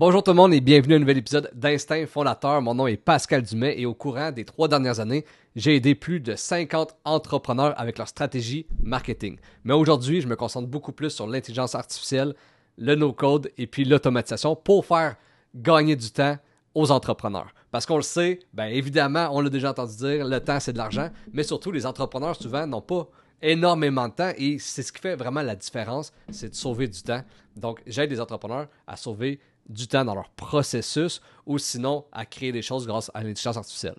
Bonjour tout le monde et bienvenue à un nouvel épisode d'Instinct Fondateur. Mon nom est Pascal Dumais et au courant des trois dernières années, j'ai aidé plus de 50 entrepreneurs avec leur stratégie marketing. Mais aujourd'hui, je me concentre beaucoup plus sur l'intelligence artificielle, le no-code et puis l'automatisation pour faire gagner du temps aux entrepreneurs. Parce qu'on le sait, bien évidemment, on l'a déjà entendu dire, le temps c'est de l'argent, mais surtout les entrepreneurs souvent n'ont pas énormément de temps et c'est ce qui fait vraiment la différence, c'est de sauver du temps. Donc j'aide les entrepreneurs à sauver du temps dans leur processus ou sinon à créer des choses grâce à l'intelligence artificielle.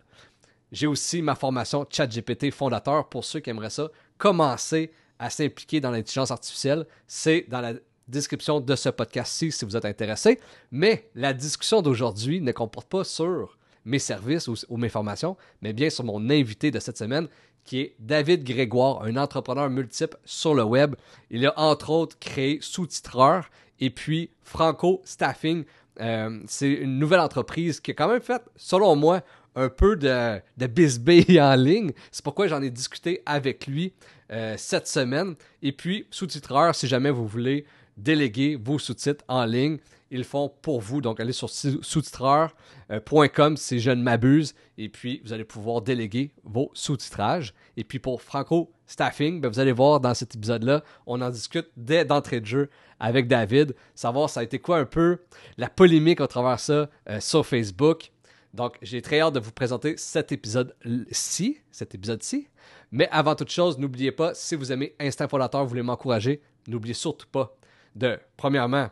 J'ai aussi ma formation ChatGPT fondateur pour ceux qui aimeraient ça commencer à s'impliquer dans l'intelligence artificielle. C'est dans la description de ce podcast-ci si vous êtes intéressé. Mais la discussion d'aujourd'hui ne comporte pas sur mes services ou, ou, mes formations, mais bien sur mon invité de cette semaine, qui est David Grégoire, un entrepreneur multiple sur le web. Il a entre autres créé Sous-titreur. Et puis, Franco Staffing, euh, c'est une nouvelle entreprise qui a quand même fait, selon moi, un peu de, de en ligne. C'est pourquoi j'en ai discuté avec lui euh, cette semaine. Et puis, sous-titreur, si jamais vous voulez déléguer vos sous-titres en ligne, ils font pour vous. Donc, allez sur sous sous-titreur.com, euh, si je ne m'abuse. Et puis, vous allez pouvoir déléguer vos sous-titrages. Et puis, pour Franco Staffing, ben, vous allez voir dans cet épisode-là, on en discute dès d'entrée de jeu avec David. Savoir, ça a été quoi un peu la polémique à travers ça euh, sur Facebook. Donc, j'ai très hâte de vous présenter cet épisode-ci, cet épisode-ci. Mais avant toute chose, n'oubliez pas, si vous aimez Instant Fondateur, vous voulez m'encourager, n'oubliez surtout pas de, premièrement,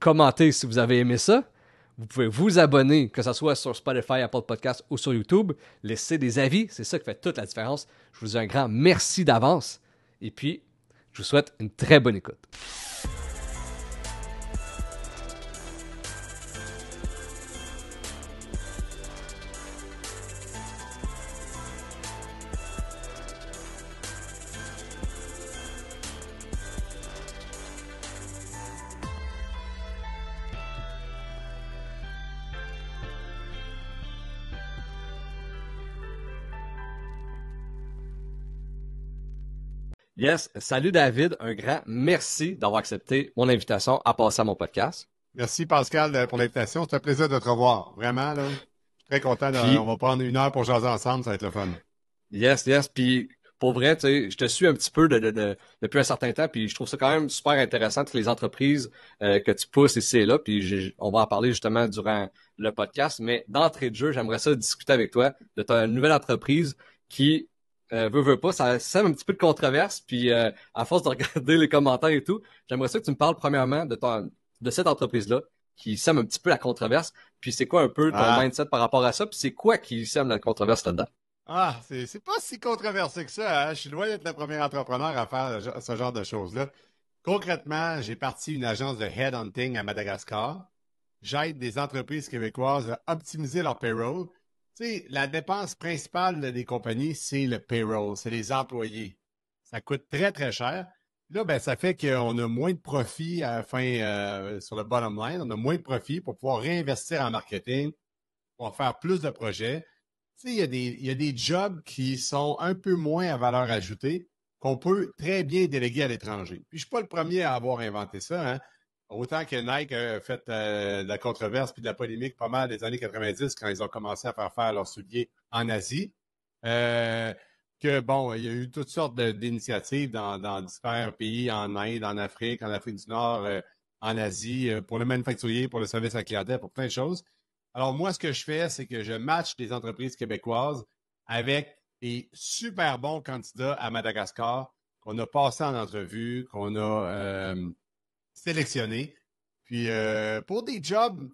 commentez si vous avez aimé ça. Vous pouvez vous abonner, que ce soit sur Spotify, Apple Podcast ou sur YouTube. Laissez des avis, c'est ça qui fait toute la différence. Je vous dis un grand merci d'avance. Et puis, je vous souhaite une très bonne écoute. Yes. Salut David, un grand merci d'avoir accepté mon invitation à passer à mon podcast. Merci Pascal pour l'invitation. C'est un plaisir de te revoir. Vraiment, là. Très content. on va prendre une heure pour jaser ensemble. Ça va être le fun. Yes, yes. Puis pour vrai, tu sais, je te suis un petit peu depuis un certain temps, puis je trouve ça quand même super intéressant, toutes les entreprises euh, que tu pousses ici et là, puis on va en parler justement durant le podcast, mais d'entrée de jeu, j'aimerais ça discuter avec toi de ta nouvelle entreprise qui euh, veux, veux pas, ça sème un petit peu de controverse, puis euh, à force de regarder les commentaires et tout, j'aimerais ça que tu me parles premièrement de ton, de cette entreprise-là, qui sème un petit peu la controverse, puis c'est quoi un peu ton ah. mindset par rapport à ça, puis c'est quoi qui sème la controverse là-dedans? Ah, c'est pas si controversé que ça. Hein. Je suis loin d'être le premier entrepreneur à faire ce genre de choses-là. Concrètement, j'ai parti une agence de headhunting à Madagascar. J'aide des entreprises québécoises à optimiser leur payroll la dépense principale des compagnies, c'est le payroll, c'est les employés. Ça coûte très, très cher. Là, ben, ça fait qu'on a moins de profit à fin euh, sur le bottom line. On a moins de profit pour pouvoir réinvestir en marketing, pour faire plus de projets. Tu sais, il y, a des, jobs qui sont un peu moins à valeur ajoutée qu'on peut très bien déléguer à l'étranger. Puis je suis pas le premier à avoir inventé ça. Hein. Autant que Nike a fait euh, de la controverse puis de la polémique pas mal des années 90 quand ils ont commencé à faire faire leurs souliers en Asie. Euh, que bon, il y a eu toutes sortes d'initiatives dans, différents pays, en Inde, en Afrique, en Afrique du Nord, euh, en Asie, pour le manufacturier, pour le service à clientèle, pour plein de choses. Alors moi, ce que je fais, c'est que je match des entreprises québécoises avec des super bons candidats à Madagascar qu'on a passé en entrevue, qu'on a sélectionnés. Puis euh, pour des jobs,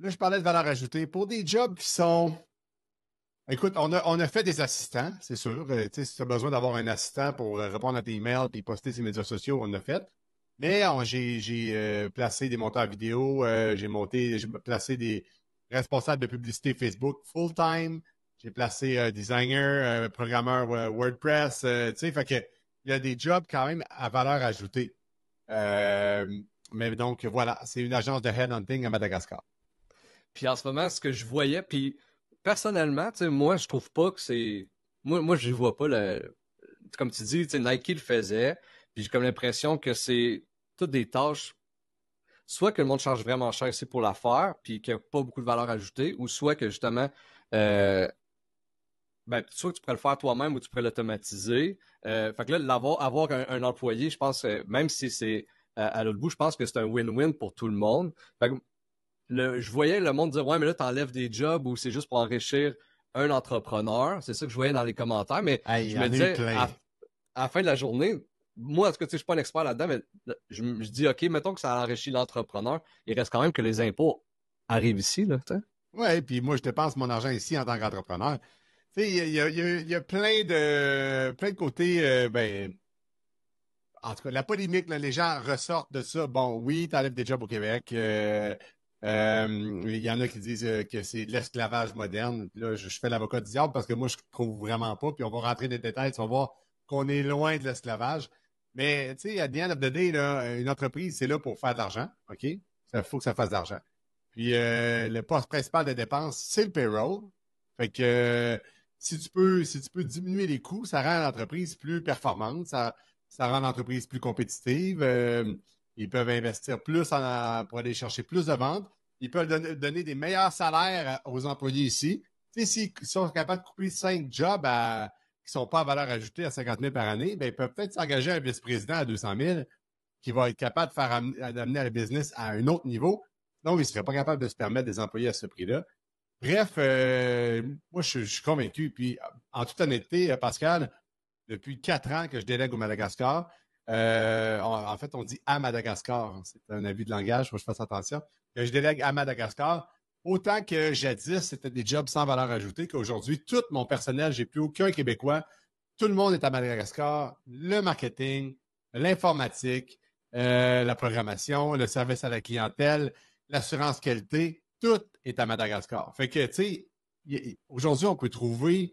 là, je parlais de valeur ajoutée. Pour des jobs qui sont. Écoute, on a, on a fait des assistants, c'est sûr. Euh, si tu as besoin d'avoir un assistant pour euh, répondre à tes emails et poster ses médias sociaux, on a fait. Mais j'ai placé des monteurs vidéo, j'ai monté, j'ai placé des responsables de publicité Facebook full-time. J'ai placé designer, programmeur WordPress. tu sais, fait que il y a des jobs quand même à valeur ajoutée. Euh, mais donc, voilà, c'est une agence de headhunting à Madagascar. Puis en ce moment, ce que je voyais, puis personnellement, moi, je trouve pas que c'est. Moi, moi, je vois pas le. Comme tu dis, Nike le faisait, puis j'ai comme l'impression que c'est toutes des tâches. Soit que le monde charge vraiment cher ici pour la faire, puis qu'il n'y a pas beaucoup de valeur ajoutée, ou soit que justement, euh, ben, soit tu pourrais le faire toi-même ou tu pourrais l'automatiser. Euh, fait que là, avoir un, employé, je pense, euh, même si c'est euh, à, l'autre bout, je pense que c'est un win-win pour tout le monde. Fait que je voyais le monde dire, ouais, mais là, enlèves des jobs ou c'est juste pour enrichir un entrepreneur. C'est ça que je voyais dans les commentaires, mais je me à, la fin de la journée, moi, en tout tu sais, je suis pas un expert là-dedans, mais je, me dis, OK, mettons que ça enrichit l'entrepreneur, il reste quand même que les impôts arrivent ici, là, puis moi, je dépense mon argent ici en tant qu'entrepreneur. Il y, a, plein de plein de côtés. Euh, ben, en tout cas, la polémique, les gens ressortent de ça. Bon, oui, t'enlèves des jobs au Québec. Euh, euh, il y en a qui disent que c'est l'esclavage moderne. Là, je, fais l'avocat du diable parce que moi, je trouve vraiment pas. Puis on va rentrer dans les détails, on va voir qu'on est loin de l'esclavage. Mais tu sais, à the end une entreprise, c'est là pour faire de l'argent. OK? Il faut que ça fasse de l'argent. Puis le poste principal de dépenses, c'est le payroll. Fait que si tu peux, diminuer les coûts, ça rend l'entreprise plus performante, ça, rend l'entreprise plus compétitive. Euh, ils peuvent investir plus pour aller chercher plus de ventes. Ils peuvent donner des meilleurs salaires euh, aux employés ici. Si s'ils sont capables de couper cinq jobs qui ne sont pas à valeur ajoutée à 50 000 par année, ben, ils peuvent peut-être s'engager un vice-président à 200 000 qui va être capable de faire d'amener le business à un autre niveau. Donc, ils ne seraient pas capables de se permettre des employés à ce prix-là. Bref, euh, moi, je, suis convaincu. Puis, en toute honnêteté, euh, Pascal, depuis quatre ans que je délègue au Madagascar, euh, en fait, on dit à Madagascar. C'est un avis de langage, faut que je fasse attention. Que je délègue à Madagascar. Autant que jadis, c'était des jobs sans valeur ajoutée, qu'aujourd'hui, tout mon personnel, j'ai plus aucun Québécois. Tout le monde est à Madagascar. Le marketing, l'informatique, la programmation, le service à la clientèle, l'assurance qualité tout est à Madagascar. Fait tu sais, aujourd'hui, on peut trouver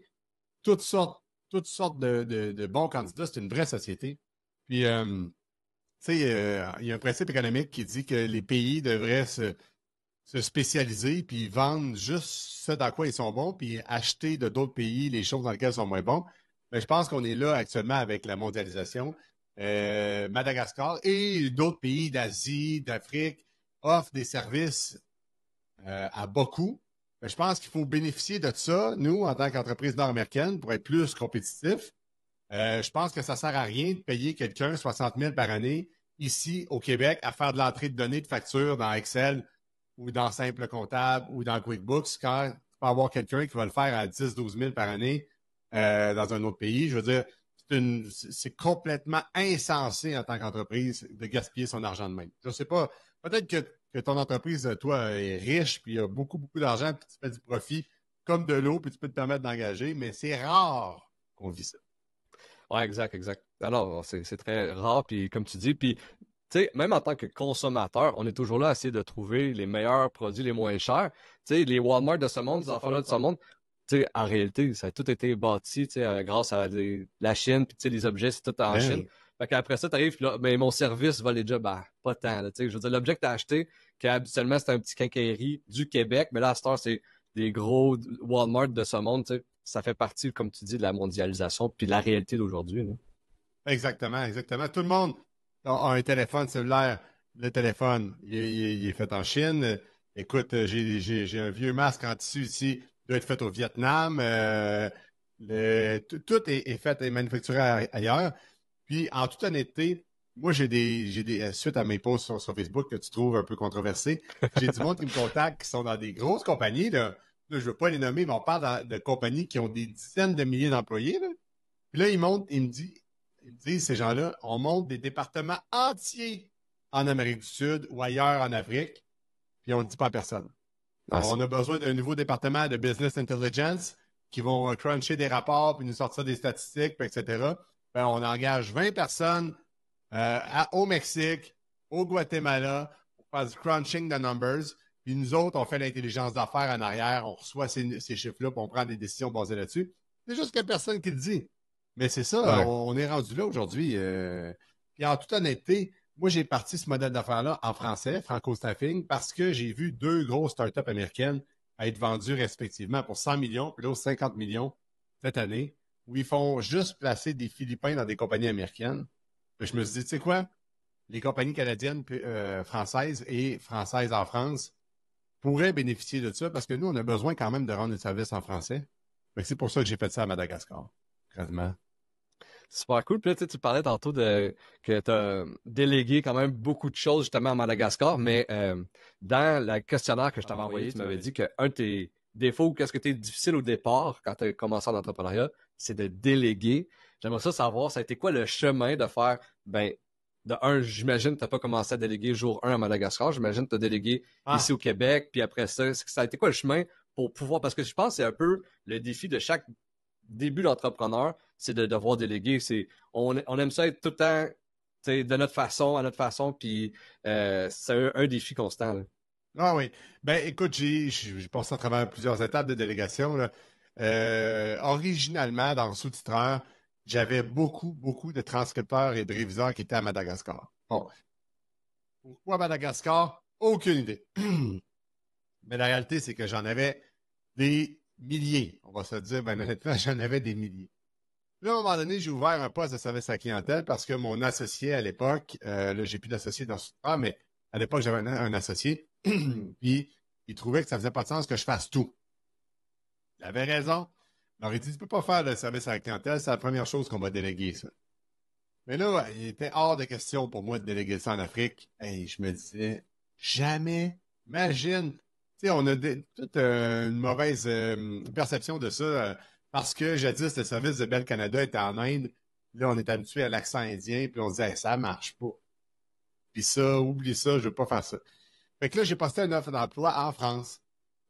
toutes sortes, de, bons candidats. C'est une vraie société. Puis, euh, tu sais, il euh, y a un principe économique qui dit que les pays devraient se, spécialiser puis vendre juste ce dans quoi ils sont bons puis acheter de d'autres pays les choses dans lesquelles ils sont moins bons. Mais je pense qu'on est là actuellement avec la mondialisation. Euh, Madagascar et d'autres pays d'Asie, d'Afrique offrent des services euh, à beaucoup. je pense qu'il faut bénéficier de ça, nous, en tant qu'entreprise nord-américaine, pour être plus compétitif. Euh, je pense que ça ne sert à rien de payer quelqu'un 60 000 par année ici au Québec à faire de l'entrée de données de facture dans Excel ou dans Simple Comptable ou dans QuickBooks quand tu peux avoir quelqu'un qui va le faire à 10 12 000 par année euh, dans un autre pays. Je veux dire, c'est complètement insensé en tant qu'entreprise de gaspiller son argent de même. Je ne sais pas, peut-être que que ton entreprise, euh, toi, est riche, puis il y a beaucoup, beaucoup d'argent, puis tu fais du profit comme de l'eau, puis tu peux te permettre d'engager, mais c'est rare qu'on vit ça. Oui, exact, exact. Alors, c'est très rare, puis comme tu dis, puis tu sais, même en tant que consommateur, on est toujours là à essayer de trouver les meilleurs produits les moins chers. Tu sais, les Walmart de ce monde, les enfants-là de ce monde, tu sais, en réalité, ça a tout été bâti, tu sais, euh, grâce à la Chine, puis tu sais, les objets, c'est tout en ben Chine. Fait qu'après ça, t'arrives, là, mais mon service va les jobs, ben, pas tant, Je veux dire, l'objet que t'as acheté, qui habituellement, c'est un petit quincaillerie du Québec, mais là, c'est des gros Walmart de ce monde, Ça fait partie, comme tu dis, de la mondialisation puis la réalité d'aujourd'hui, Exactement, exactement. Tout le monde a un téléphone cellulaire. Le téléphone, il, est fait en Chine. Écoute, j'ai un vieux masque en tissu ici, il doit être fait au Vietnam. Euh, tout est, est, fait et manufacturé ailleurs. Puis, en toute honnêteté, moi, j'ai des, j'ai des, euh, suite à mes posts sur, Facebook que tu trouves un peu controversés, j'ai du monde qui me contacte qui sont dans des grosses compagnies, là. je veux pas les nommer, mais on parle de, compagnies qui ont des dizaines de milliers d'employés, là. Puis là, ils montent, ils me disent, ils disent, ces gens-là, on monte des départements entiers en Amérique du Sud ou ailleurs en Afrique, puis on ne dit pas à personne. Ah, on a besoin d'un nouveau département de Business Intelligence qui vont cruncher des rapports, puis nous sortir des statistiques, puis etc. Ben, on engage 20 personnes euh, au Mexique, au Guatemala, pour faire du crunching de numbers. Puis nous autres, on fait l'intelligence d'affaires en arrière, on reçoit ces, chiffres-là, puis on prend des décisions basées là-dessus. C'est juste qu'il personne qui le dit. Mais c'est ça, on, est rendu là aujourd'hui. Euh... Puis en toute honnêteté, moi, j'ai parti ce modèle d'affaires-là en français, franco-staffing, parce que j'ai vu deux grosses startups américaines être vendues respectivement pour 100 millions, puis l'autre 50 millions cette année où ils font juste placer des Philippines dans des compagnies américaines. je me suis dit, tu sais quoi? Les compagnies canadiennes, euh, françaises et françaises en France pourraient bénéficier de ça parce que nous, on a besoin quand même de rendre des services en français. C'est pour ça que j'ai fait ça à Madagascar, C'est Super cool. Puis tu, tu parlais tantôt de que tu as délégué quand même beaucoup de choses justement à Madagascar, mais euh, dans le questionnaire que je t'avais ah envoyé, tu m'avais dit qu'un de tes défaut, qu'est-ce que tu es difficile au départ quand tu as commencé en entrepreneuriat, c'est de déléguer. J'aimerais ça savoir, ça a été quoi le chemin de faire, ben, de un, j'imagine que tu n'as pas commencé à déléguer jour un à Madagascar, j'imagine que tu délégué ah. ici au Québec, puis après ça, ça a été quoi le chemin pour pouvoir, parce que je pense que c'est un peu le défi de chaque début d'entrepreneur, c'est de devoir déléguer. C'est, on, aime ça être tout le temps de notre façon, à notre façon, puis euh, c'est un, défi constant. Ah oui. Ben écoute, j'ai, passé à travers plusieurs étapes de délégation. Euh, originalement, dans le sous-titreur, j'avais beaucoup, beaucoup de transcripteurs et de réviseurs qui étaient à Madagascar. Bon. Pourquoi Madagascar? Aucune idée. Mais la réalité, c'est que j'en avais des milliers. On va se dire, ben honnêtement, j'en avais des milliers. Là, à un moment donné, j'ai ouvert un poste de service à clientèle parce que mon associé à l'époque, euh, là, j'ai plus d'associé dans ce temps, mais à l'époque, j'avais un associé, puis il trouvait que ça faisait pas de sens que je fasse tout. Il avait raison. Alors, il dit, tu peux pas faire le service à la clientèle, c'est la première chose qu'on va déléguer, ça. Mais là, il était hors de question pour moi de déléguer ça en Afrique. Et je me disais, jamais, imagine. Tu on a toute euh, une mauvaise euh, perception de ça euh, parce que jadis, le service de Bell Canada était en Inde. Là, on est habitué à l'accent indien, puis on se dit, ça marche pas. Puis ça, oublie ça, je veux pas faire ça. Fait que là, j'ai posté une offre d'emploi en France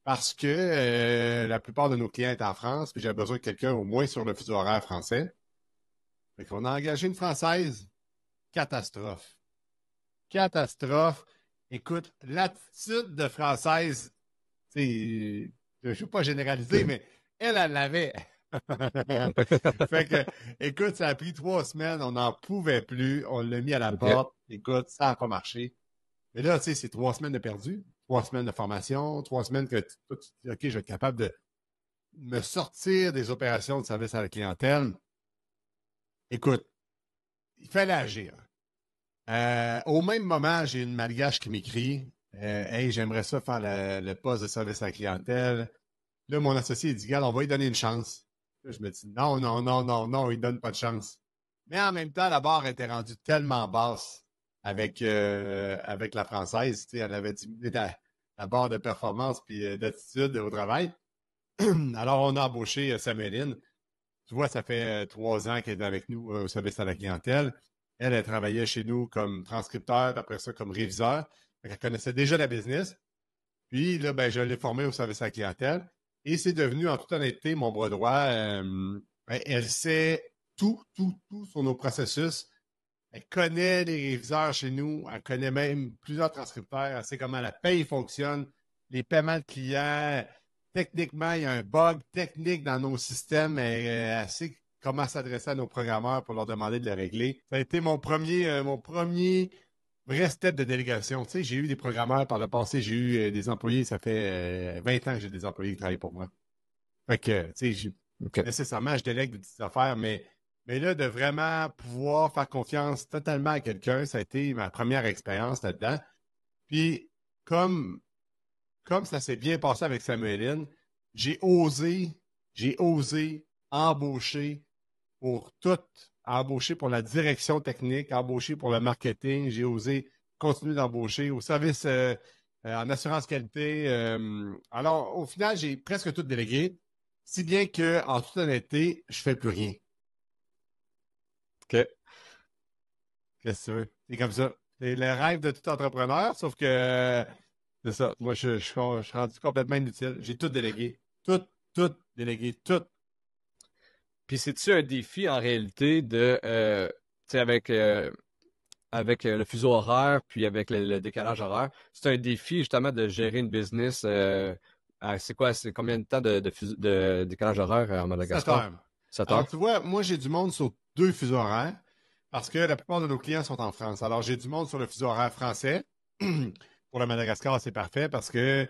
parce que euh, la plupart de nos clients étaient en France, puis j'avais besoin de quelqu'un au moins sur le futur horaire français. Fait qu'on a engagé une Française. Catastrophe. Catastrophe. Écoute, l'attitude de Française, c'est, je ne veux pas généraliser, mais elle, elle l'avait. fait que, écoute, ça a pris trois semaines, on n'en pouvait plus, on l'a mis à la porte. Écoute, ça n'a pas marché. Mais là, tu sais, c'est trois semaines de perdu, trois semaines de formation, trois semaines que tu dis, OK, je vais être capable de me sortir des opérations de service à la clientèle. Écoute, il fallait agir. Euh, au même moment, j'ai une mariage qui m'écrit euh, Hey, j'aimerais ça faire le, poste de service à la clientèle. Là, mon associé dit Gars, on va lui donner une chance. je me dis Non, non, non, non, non, il ne donne pas de chance. Mais en même temps, la barre était rendue tellement basse avec, euh, avec la française. Elle avait diminué la, barre de performance puis euh, d'attitude au travail. Alors, on a embauché euh, Sameline. Tu vois, ça fait trois ans qu'elle est avec nous au service à la clientèle. Elle, elle travaillait chez nous comme transcripteur, après ça comme réviseur. Elle connaissait déjà la business. Puis là, ben, je l'ai formée au service à la clientèle. Et c'est devenu, en toute honnêteté, mon bras droit. Ben, elle sait tout, tout, tout sur nos processus. Elle connaît les réviseurs chez nous. Elle connaît même plusieurs transcripteurs. Elle sait comment la paye fonctionne, les paiements de clients. Techniquement, il y a un bug technique dans nos systèmes. Euh, elle, sait comment s'adresser à nos programmeurs pour leur demander de le régler. Ça a été mon premier, euh, mon premier vrai step de délégation. Tu sais, j'ai eu des programmeurs par le passé, j'ai eu euh, des employés. Ça fait 20 ans que j'ai des employés qui travaillent pour moi. Fait que, tu sais, nécessairement, je délègue des affaires, mais mais là, de vraiment pouvoir faire confiance totalement à quelqu'un, ça a été ma première expérience là-dedans. Puis, comme, ça s'est bien passé avec Samueline, j'ai osé, j'ai osé embaucher pour tout, embaucher pour la direction technique, embaucher pour le marketing, j'ai osé continuer d'embaucher au service euh, euh, en assurance qualité. Euh, alors, au final, j'ai presque tout délégué, si bien que, en toute honnêteté, je ne fais plus rien. OK. Qu'est-ce que tu veux? C'est comme ça. C'est le rêve de tout entrepreneur, sauf que c'est ça. Moi, je, je, suis rendu complètement inutile. J'ai tout délégué. Tout, tout délégué, tout. Puis c'est-tu un défi en réalité de, euh, tu sais, avec, euh, avec euh, le fuseau horaire, puis avec le, décalage horaire, c'est un défi justement de gérer une business. c'est quoi, c'est combien de temps de, de, décalage horaire en Madagascar? Alors, tu vois, moi, j'ai du monde sur deux fuseaux horaires parce que la plupart de nos clients sont en France. Alors, j'ai du monde sur le fuseau horaire français. Pour le Madagascar, c'est parfait parce que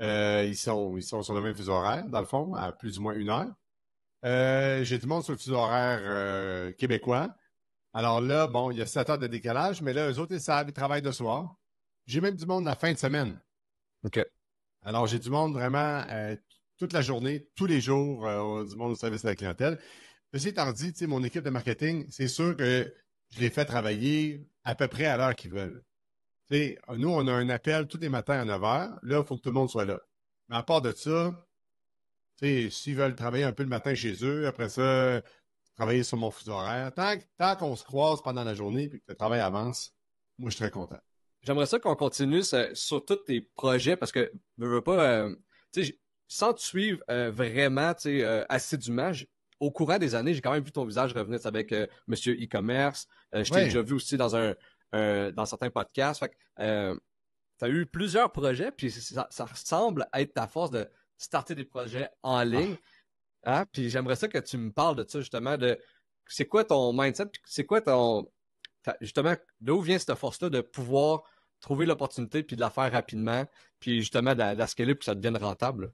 euh, ils, sont, ils sont sur le même fuseau horaire, dans le fond, à plus ou moins une heure. Euh, j'ai du monde sur le fuseau horaire euh, québécois. Alors là, bon, il y a 7 heures de décalage, mais là, eux autres, ils savent, ils travaillent de soir. J'ai même du monde la fin de semaine. OK. Alors, j'ai du monde vraiment toute la journée, tous les jours, euh, du monde au service à la clientèle. C'est étant dit, mon équipe de marketing, c'est sûr que je les fais travailler à peu près à l'heure qu'ils veulent. sais, nous, on a un appel tous les matins à 9 h. Là, il faut que tout le monde soit là. Mais à part de ça, s'ils veulent travailler un peu le matin chez eux, après ça, travailler sur mon fuseau horaire, tant, qu'on se croise pendant la journée et que le travail avance, moi, je suis très content. J'aimerais ça qu'on continue sur, tous tes projets parce que, je ne veux pas, euh, sans te suivre euh, vraiment, euh, assidûment, au courant des années, j'ai quand même vu ton visage revenir avec euh, Monsieur e-commerce. je t'ai déjà vu aussi dans dans certains podcasts. Tu as eu plusieurs projets, puis ça, ça, être ta force de starter des projets en ah. ligne. Ah, puis j'aimerais ça que tu me parles de ça, justement, de c'est quoi ton mindset, c'est quoi ton... justement, d'où vient cette force-là de pouvoir trouver l'opportunité, puis de la faire rapidement, puis justement de la, que ça devienne rentable?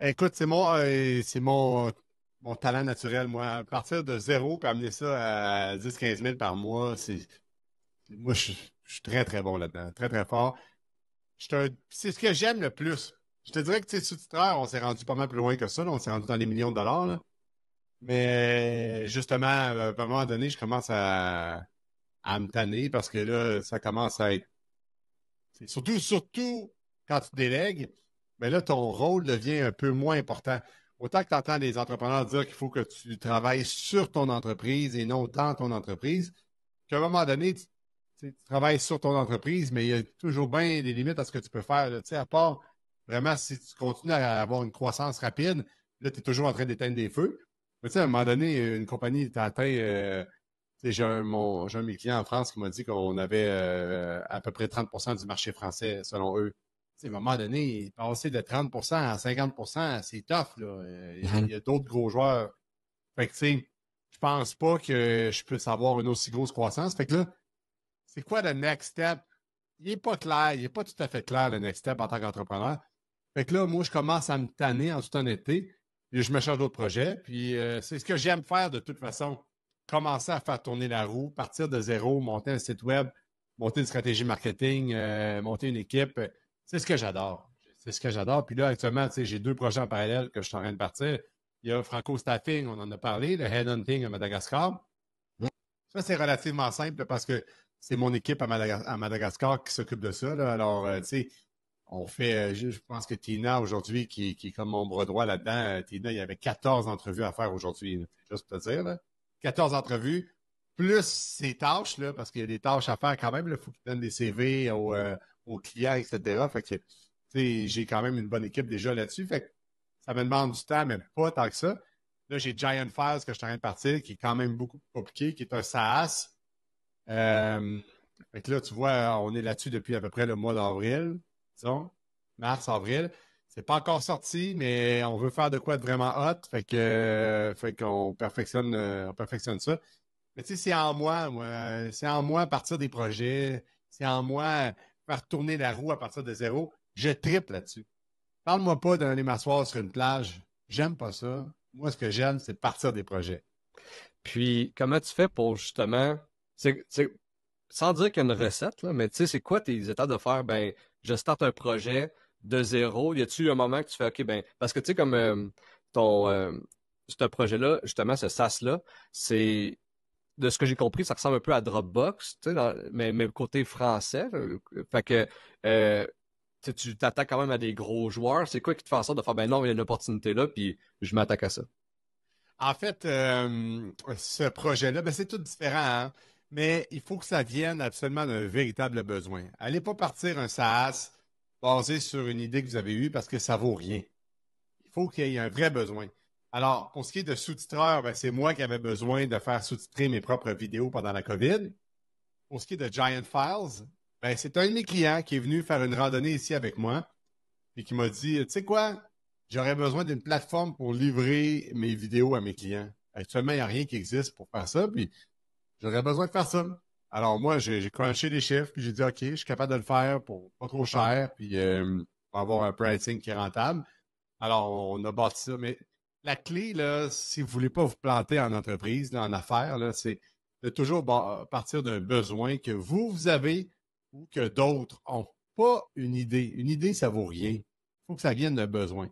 Écoute, c'est mon, euh, c'est mon, mon talent naturel, moi. Partir de zéro et amener ça à 10-15 000 par mois, c'est. Moi, je, suis très, très bon là-dedans. Très, très fort. C'est ce que j'aime le plus. Je te dirais que tu sous titraire on s'est rendu pas mal plus loin que ça. On s'est rendu dans les millions de dollars. Mais justement, à un moment donné, je commence à, à me tanner parce que là, ça commence à être. Surtout, surtout quand tu délègues mais là, ton rôle devient un peu moins important. Autant que tu entends des entrepreneurs dire qu'il faut que tu travailles sur ton entreprise et non dans ton entreprise, qu'à un moment donné, tu, travailles sur ton entreprise, mais il y a toujours bien des limites à ce que tu peux faire. Tu à part vraiment si tu continues à avoir une croissance rapide, là, tu es toujours en train d'éteindre des feux. à un moment donné, une compagnie t'a atteint. Euh, j'ai un, mon, j'ai un de mes clients en France qui m'a dit qu'on avait euh, à peu près 30 du marché français, selon eux à un moment donné, passer de 30 à 50 c'est tough. Là. Euh, il y a d'autres gros joueurs. Fait que, je pense pas que je puisse avoir une aussi grosse croissance. Fait que là, c'est quoi le next step? Il n'est pas clair, il n'est pas tout à fait clair le next step en tant qu'entrepreneur. Fait que là, moi, je commence à me tanner en toute honnêteté. Et je me cherche d'autres projets. Puis euh, c'est ce que j'aime faire de toute façon. Commencer à faire tourner la roue, partir de zéro, monter un site web, monter une stratégie marketing, euh, monter une équipe. C'est ce que j'adore. C'est ce que j'adore. Puis là, actuellement, j'ai deux projets en parallèle que je suis en train de partir. Il y a Franco Staffing, on en a parlé, le Hunting à Madagascar. Ça, c'est relativement simple parce que c'est mon équipe à, Madagascar qui s'occupe de ça. Alors, euh, tu sais, on fait, euh, je, pense que Tina aujourd'hui, qui, qui, est comme mon bras droit là-dedans, euh, Tina, il y avait 14 entrevues à faire aujourd'hui, juste pour te dire. 14 entrevues, plus ses tâches, là, parce qu'il y a des tâches à faire quand même. faut il faut qu'il donne des CV au aux clients, etc. Fait que, j'ai quand même une bonne équipe déjà là-dessus. Fait ça me demande du temps, mais pas tant que ça. Là, j'ai Giant Files que je suis en train de partir, qui est quand même beaucoup plus compliqué, qui est un SaaS. Euh, fait là, tu vois, on est là-dessus depuis à peu près le mois d'avril, disons, mars, avril. C'est pas encore sorti, mais on veut faire de quoi être vraiment hot. Fait que, fait qu'on perfectionne, on perfectionne ça. Mais tu sais, c'est en moi, c'est en moi partir des projets. C'est en moi faire tourner la roue à partir de zéro. Je tripe là-dessus. Parle-moi pas d'aller m'asseoir sur une plage. J'aime pas ça. Moi, ce que j'aime, c'est partir des projets. Puis, comment tu fais pour justement, sans dire qu'il y a une recette, là, mais tu sais, c'est quoi tes états de faire? Ben, je starte un projet de zéro. Y a-tu un moment que tu fais, OK, ben, parce que tu sais, comme euh, ton, euh, ce projet-là, justement, ce SAS-là, c'est de ce que j'ai compris, ça ressemble un peu à Dropbox, mais, mais, côté français. Euh, fait que euh, tu t'attaques quand même à des gros joueurs. C'est quoi qui te fait en sorte de faire ben non, il y a une opportunité là, puis je m'attaque à ça? En fait, euh, ce projet-là, ben, c'est tout différent, hein, mais il faut que ça vienne absolument d'un véritable besoin. Allez pas partir un SaaS basé sur une idée que vous avez eue parce que ça vaut rien. Il faut qu'il y ait un vrai besoin. Alors, pour ce qui est de sous-titreurs, ben, c'est moi qui avais besoin de faire sous-titrer mes propres vidéos pendant la COVID. Pour ce qui est de Giant Files, ben, c'est un de mes clients qui est venu faire une randonnée ici avec moi et qui m'a dit, tu sais quoi, j'aurais besoin d'une plateforme pour livrer mes vidéos à mes clients. Actuellement, il n'y a rien qui existe pour faire ça, puis j'aurais besoin de faire ça. Alors moi, j'ai crunché des chiffres, puis j'ai dit, OK, je suis capable de le faire pour pas trop cher, puis pour euh, avoir un pricing qui est rentable. Alors, on a bâti ça, mais la clé, là, si vous ne voulez pas vous planter en entreprise, en affaires, c'est de toujours partir d'un besoin que vous, vous avez ou que d'autres ont. Pas une idée. Une idée, ça vaut rien. Il faut que ça vienne d'un besoin.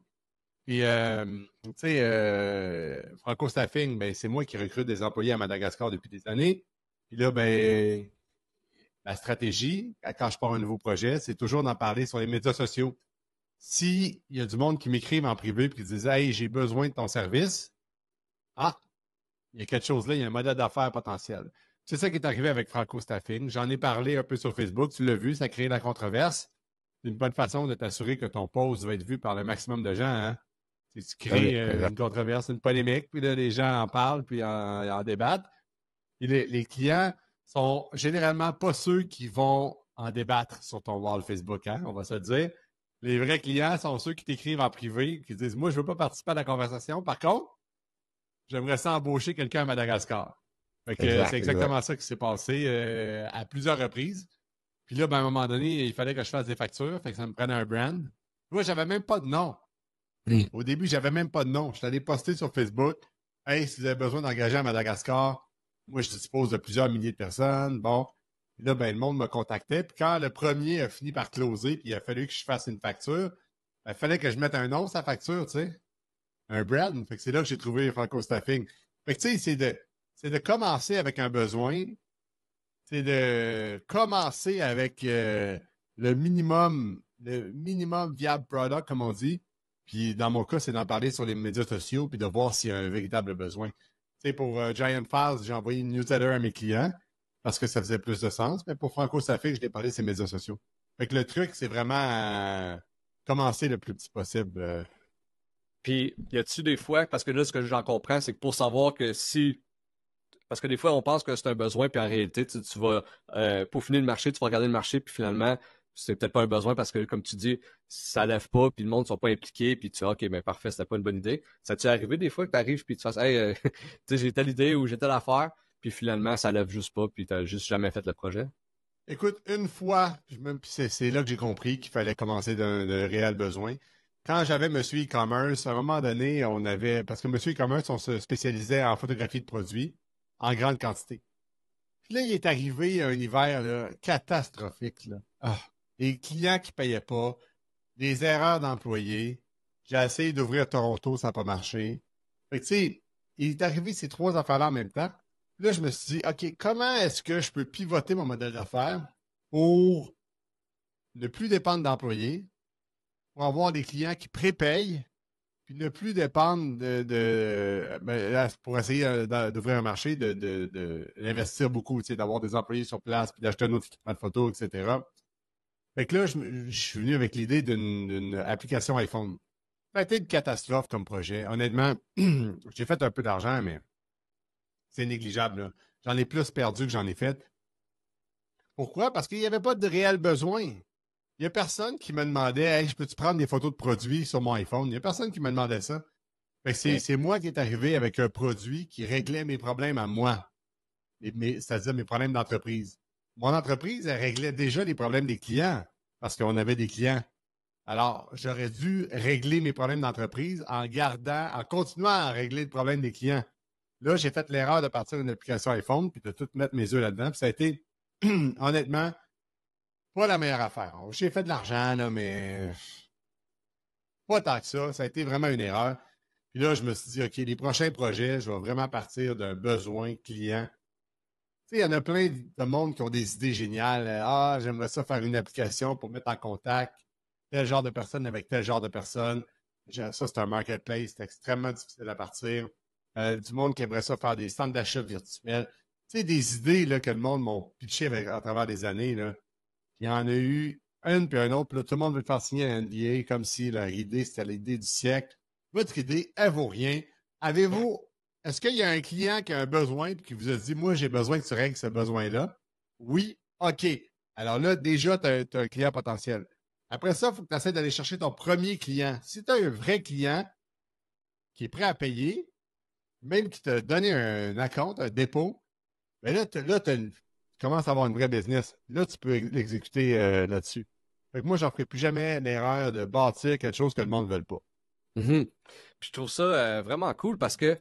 Puis, euh, tu sais, euh, Franco Staffing, ben, c'est moi qui recrute des employés à Madagascar depuis des années. Puis là, ben, ma stratégie, quand je pars un nouveau projet, c'est toujours d'en parler sur les médias sociaux s'il y a du monde qui m'écrivent en privé et qui disent Hey, j'ai besoin de ton service, ah, il y a quelque chose là, il y a un modèle d'affaires potentiel. C'est ça qui est arrivé avec Franco Staffing. J'en ai parlé un peu sur Facebook, tu l'as vu, ça crée la controverse. C'est une bonne façon de t'assurer que ton post va être vu par le maximum de gens. Hein. tu crées euh, une controverse, une polémique, puis les gens en parlent, puis en, en débattent. les, les, clients sont généralement pas ceux qui vont en débattre sur ton wall Facebook, hein, on va se dire. Les vrais clients sont ceux qui t'écrivent en privé, qui disent Moi, je ne veux pas participer à la conversation. Par contre, j'aimerais s'embaucher quelqu'un à Madagascar. c'est exactement ça qui s'est passé euh, à plusieurs reprises. Puis là, ben, à un moment donné, il fallait que je fasse des factures, fait que ça me prenait un brand. Moi, j'avais même pas de nom. Au début, j'avais même pas de nom. Je suis allé poster sur Facebook. Hey, si vous avez besoin d'engager à Madagascar, moi, je dispose de plusieurs milliers de personnes. Bon, là, ben, le monde me contactait. Puis quand le premier a fini par closer, puis il a fallu que je fasse une facture, ben, il fallait que je mette un nom sur la facture, tu sais. Un brand. Fait que c'est là que j'ai trouvé Franco Staffing. Fait tu sais, c'est de, commencer avec un besoin. C'est de commencer avec euh, le minimum, le minimum viable product, comme on dit. Puis dans mon cas, c'est d'en parler sur les médias sociaux puis de voir s'il y a un véritable besoin. Tu sais, pour euh, Giant Files, j'ai envoyé une newsletter à mes clients parce que ça faisait plus de sens. Mais pour Franco ça fait que je l'ai parlé de ses médias sociaux. Fait que le truc, c'est vraiment euh, commencer le plus petit possible. Euh. Puis, y a-tu des fois, parce que là, ce que j'en comprends, c'est que pour savoir que si. Parce que des fois, on pense que c'est un besoin, puis en réalité, tu, tu vas Pour euh, peaufiner le marché, tu vas regarder le marché, puis finalement, c'est peut-être pas un besoin parce que, comme tu dis, ça lève pas, puis le monde ne sont pas impliqués, puis tu dis, OK, mais ben parfait, c'était pas une bonne idée. Ça t'est arrivé des fois que tu arrives, puis tu fasses, hey, tu sais, j'ai telle idée ou j'ai telle affaire, puis finalement, ça lève juste pas, puis tu n'as juste jamais fait le projet? Écoute, une fois, c'est là que j'ai compris qu'il fallait commencer d'un réel besoin. Quand j'avais M. e-commerce, à un moment donné, on avait parce que M. e-commerce, on se spécialisait en photographie de produits en grande quantité. Puis là, il est arrivé un hiver catastrophique. Là. Ah, les clients qui ne payaient pas, des erreurs d'employés. J'ai essayé d'ouvrir Toronto, ça n'a pas marché. tu sais, il est arrivé ces trois affaires-là en même temps. Là, je me suis dit, OK, comment est-ce que je peux pivoter mon modèle d'affaires pour ne plus dépendre d'employés, pour avoir des clients qui prépayent, puis ne plus dépendre de, ben, pour essayer euh, d'ouvrir un marché, d'investir beaucoup, d'avoir des employés sur place, puis d'acheter un autre équipement de photo, etc. Fait que là, je, je suis venu avec l'idée d'une application iPhone. Ça a été une catastrophe comme projet. Honnêtement, j'ai fait un peu d'argent, mais c'est négligeable. J'en ai plus perdu que j'en ai fait. Pourquoi? Parce qu'il n'y avait pas de réel besoin. Il n'y a personne qui me demandait Hey, je peux-tu prendre des photos de produits sur mon iPhone? Il n'y a personne qui me demandait ça. c'est moi qui est arrivé avec un produit qui réglait mes problèmes à moi. C'est-à-dire mes problèmes d'entreprise. Mon entreprise, elle réglait déjà les problèmes des clients parce qu'on avait des clients. Alors, j'aurais dû régler mes problèmes d'entreprise en gardant, en continuant à régler les problèmes des clients. Là, j'ai fait l'erreur de partir d'une application iPhone puis de tout mettre mes œufs là-dedans. ça a été, honnêtement, pas la meilleure affaire. J'ai fait de l'argent, mais pas tant que ça. Ça a été vraiment une erreur. Puis là, je me suis dit, OK, les prochains projets, je vais vraiment partir d'un besoin client. il y en a plein de monde qui ont des idées géniales. Ah, j'aimerais ça faire une application pour mettre en contact tel genre de personne avec tel genre de personne. Ça, c'est un marketplace. C'est extrêmement difficile à partir. Euh, du monde qui aimerait ça faire des centres d'achat virtuels. Tu sais, des idées là, que le monde m'a pitché à travers des années. Il y en a eu une puis une autre. tout le monde veut faire signer un NDA comme si leur idée, c'était l'idée du siècle. Votre idée, elle vaut rien. Avez-vous. Est-ce qu'il y a un client qui a un besoin et qui vous a dit Moi, j'ai besoin que tu règles ce besoin-là? Oui, OK. Alors là, déjà, tu as, un client potentiel. Après ça, il faut que tu essaies d'aller chercher ton premier client. Si tu as un vrai client qui est prêt à payer, même tu t'as donné un, account, un dépôt, mais ben là, là tu commences à avoir une vraie business. Là, tu peux l'exécuter euh, là-dessus. Fait que moi, j'en ferai plus jamais l'erreur de bâtir quelque chose que le monde ne veut pas. Mm-hmm. je trouve ça euh, vraiment cool parce que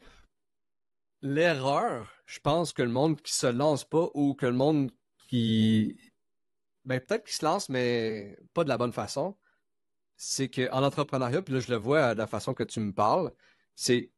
l'erreur, je pense que le monde qui se lance pas ou que le monde qui ben peut-être qu'il se lance, mais pas de la bonne façon. C'est qu'en entrepreneuriat, puis là je le vois euh, de la façon que tu me parles, c'est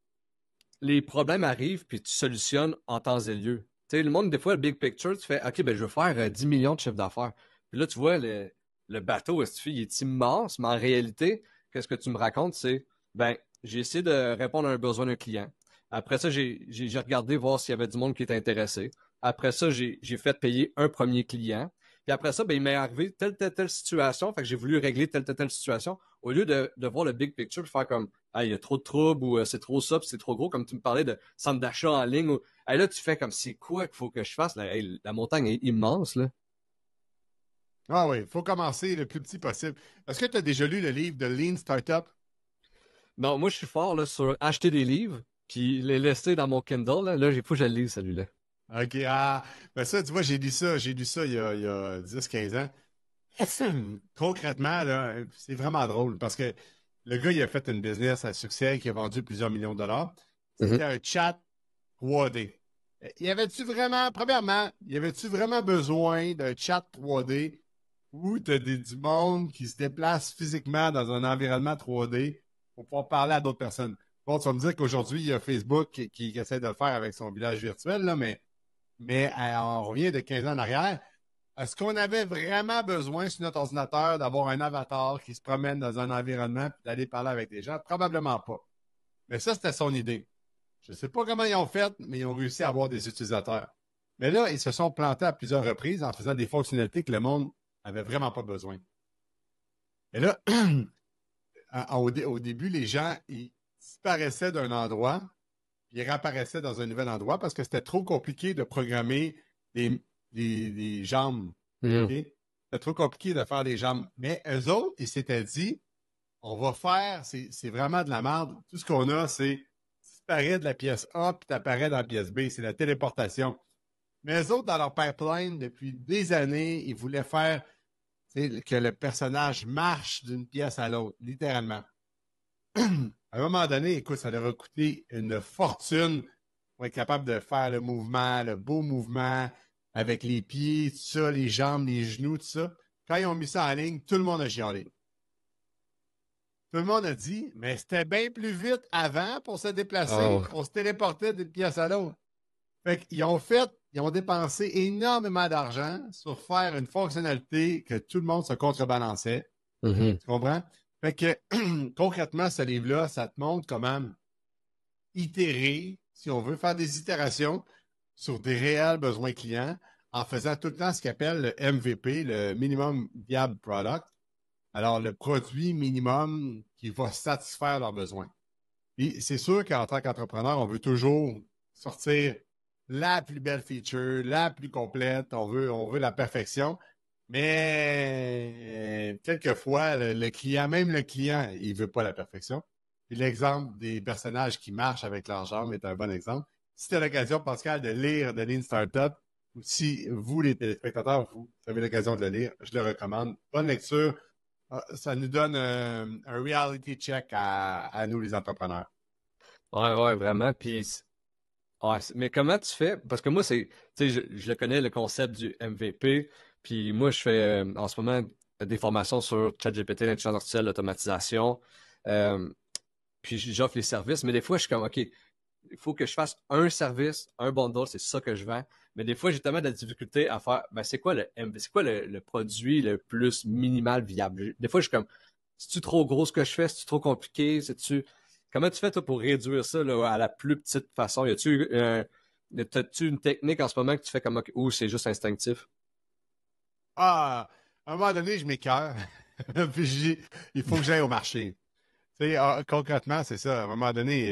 les problèmes arrivent, puis tu solutionnes en temps et lieu. Tu sais, le monde, des fois, le big picture, tu fais OK, ben, je veux faire 10 euh, millions de chiffres d'affaires. Puis là, tu vois, le, bateau, est il est immense, mais en réalité, qu'est-ce que tu me racontes? C'est ben, j'ai essayé de répondre à un besoin d'un client. Après ça, j'ai regardé voir s'il y avait du monde qui était intéressé. Après ça, j'ai fait payer un premier client. Puis après ça, ben, il m'est arrivé telle, telle, telle situation. Fait que j'ai voulu régler telle, telle, telle situation. Au lieu de, voir le big picture, faire comme, il y a trop de troubles ou euh, c'est trop ça, c'est trop gros, comme tu me parlais de centre d'achat en ligne. Ou, là, tu fais comme, c'est quoi qu'il faut que je fasse? la montagne est immense, là. Ah oui, il faut commencer le plus petit possible. Est-ce que tu as déjà lu le livre de Lean Startup? Non, moi, je suis fort là, sur acheter des livres, puis les laisser dans mon Kindle. Là, là il faut que je le lise, celui-là. OK. Ah, ben ça, tu vois, j'ai lu ça, j'ai lu ça il y a, 10-15 ans. Concrètement, c'est vraiment drôle parce que le gars, il a fait une business à succès qui a vendu plusieurs millions de dollars. C'était mm-hmm. un chat 3D. Y avait-tu vraiment, premièrement, y avait-tu vraiment besoin d'un chat 3D où tu as du monde qui se déplace physiquement dans un environnement 3D pour pouvoir parler à d'autres personnes? Bon, tu vas me dire qu'aujourd'hui, il y a Facebook qui, essaie de le faire avec son village virtuel, là, mais mais euh, on revient de 15 ans en arrière. Est-ce qu'on avait vraiment besoin sur notre ordinateur d'avoir un avatar qui se promène dans un environnement et d'aller parler avec des gens? Probablement pas. Mais ça, c'était son idée. Je ne sais pas comment ils ont fait, mais ils ont réussi à avoir des utilisateurs. Mais là, ils se sont plantés à plusieurs reprises en faisant des fonctionnalités que le monde n'avait vraiment pas besoin. Et là, au, début, les gens, ils disparaissaient d'un endroit il réapparaissait dans un nouvel endroit parce que c'était trop compliqué de programmer les jambes. Mm. C'était trop compliqué de faire les jambes. Mais eux autres, ils s'étaient dit, on va faire, c'est vraiment de la merde. Tout ce qu'on a, c'est disparaître de la pièce A puis t'apparais dans la pièce B. C'est la téléportation. Mais eux autres, dans leur pipeline, depuis des années, ils voulaient faire que le personnage marche d'une pièce à l'autre, littéralement. à un moment donné, écoute, ça leur a coûté une fortune pour être capable de faire le mouvement, le beau mouvement, avec les pieds, tout ça, les jambes, les genoux, tout ça. Quand ils ont mis ça en ligne, tout le monde a chialé. Tout le monde a dit, mais c'était bien plus vite avant pour se déplacer. Ah pour se téléporter d'une pièce à l'autre. Fait qu'ils ont fait, ils ont dépensé énormément d'argent sur faire une fonctionnalité que tout le monde se contrebalançait. Mm-hmm. Tu comprends? Mais que concrètement, ce livre-là, ça te montre comment itérer, si on veut faire des itérations sur des réels besoins clients en faisant tout le temps ce qu'on appelle le MVP, le Minimum Viable Product. Alors, le produit minimum qui va satisfaire leurs besoins. Et c'est sûr qu'en tant qu'entrepreneur, on veut toujours sortir la plus belle feature, la plus complète, on veut, on veut la perfection. Mais euh, quelquefois, le, client, même le client, il ne veut pas la perfection. l'exemple des personnages qui marchent avec leurs jambes est un bon exemple. Si tu as l'occasion, Pascal, de lire The Lean Startup, ou si vous, les téléspectateurs, vous avez l'occasion de le lire, je le recommande. Bonne lecture. Ah, ça nous donne euh, un, reality check à, nous, les entrepreneurs. Oui, oui, vraiment. Puis, ah, mais comment tu fais? Parce que moi, c'est, je, je connais le concept du MVP. Puis moi, je fais euh, en ce moment des formations sur ChatGPT, l'intelligence artificielle, l'automatisation. Euh, puis j'offre les services, mais des fois, je suis comme, OK, il faut que je fasse un service, un bundle, c'est ça que je vends. Mais des fois, j'ai tellement de la difficulté à faire, ben, c'est quoi le, c'est quoi le, produit le plus minimal viable? Des fois, je suis comme, c'est-tu trop gros ce que je fais? C'est-tu trop compliqué? tu comment tu fais, toi, pour réduire ça, à la plus petite façon? Y a-tu, euh, tu une technique en ce moment que tu fais comme, ou c'est juste instinctif? Ah, à un moment donné, je m'écœure. puis je il faut que j'aille au marché. Ah, concrètement, c'est ça. À un moment donné,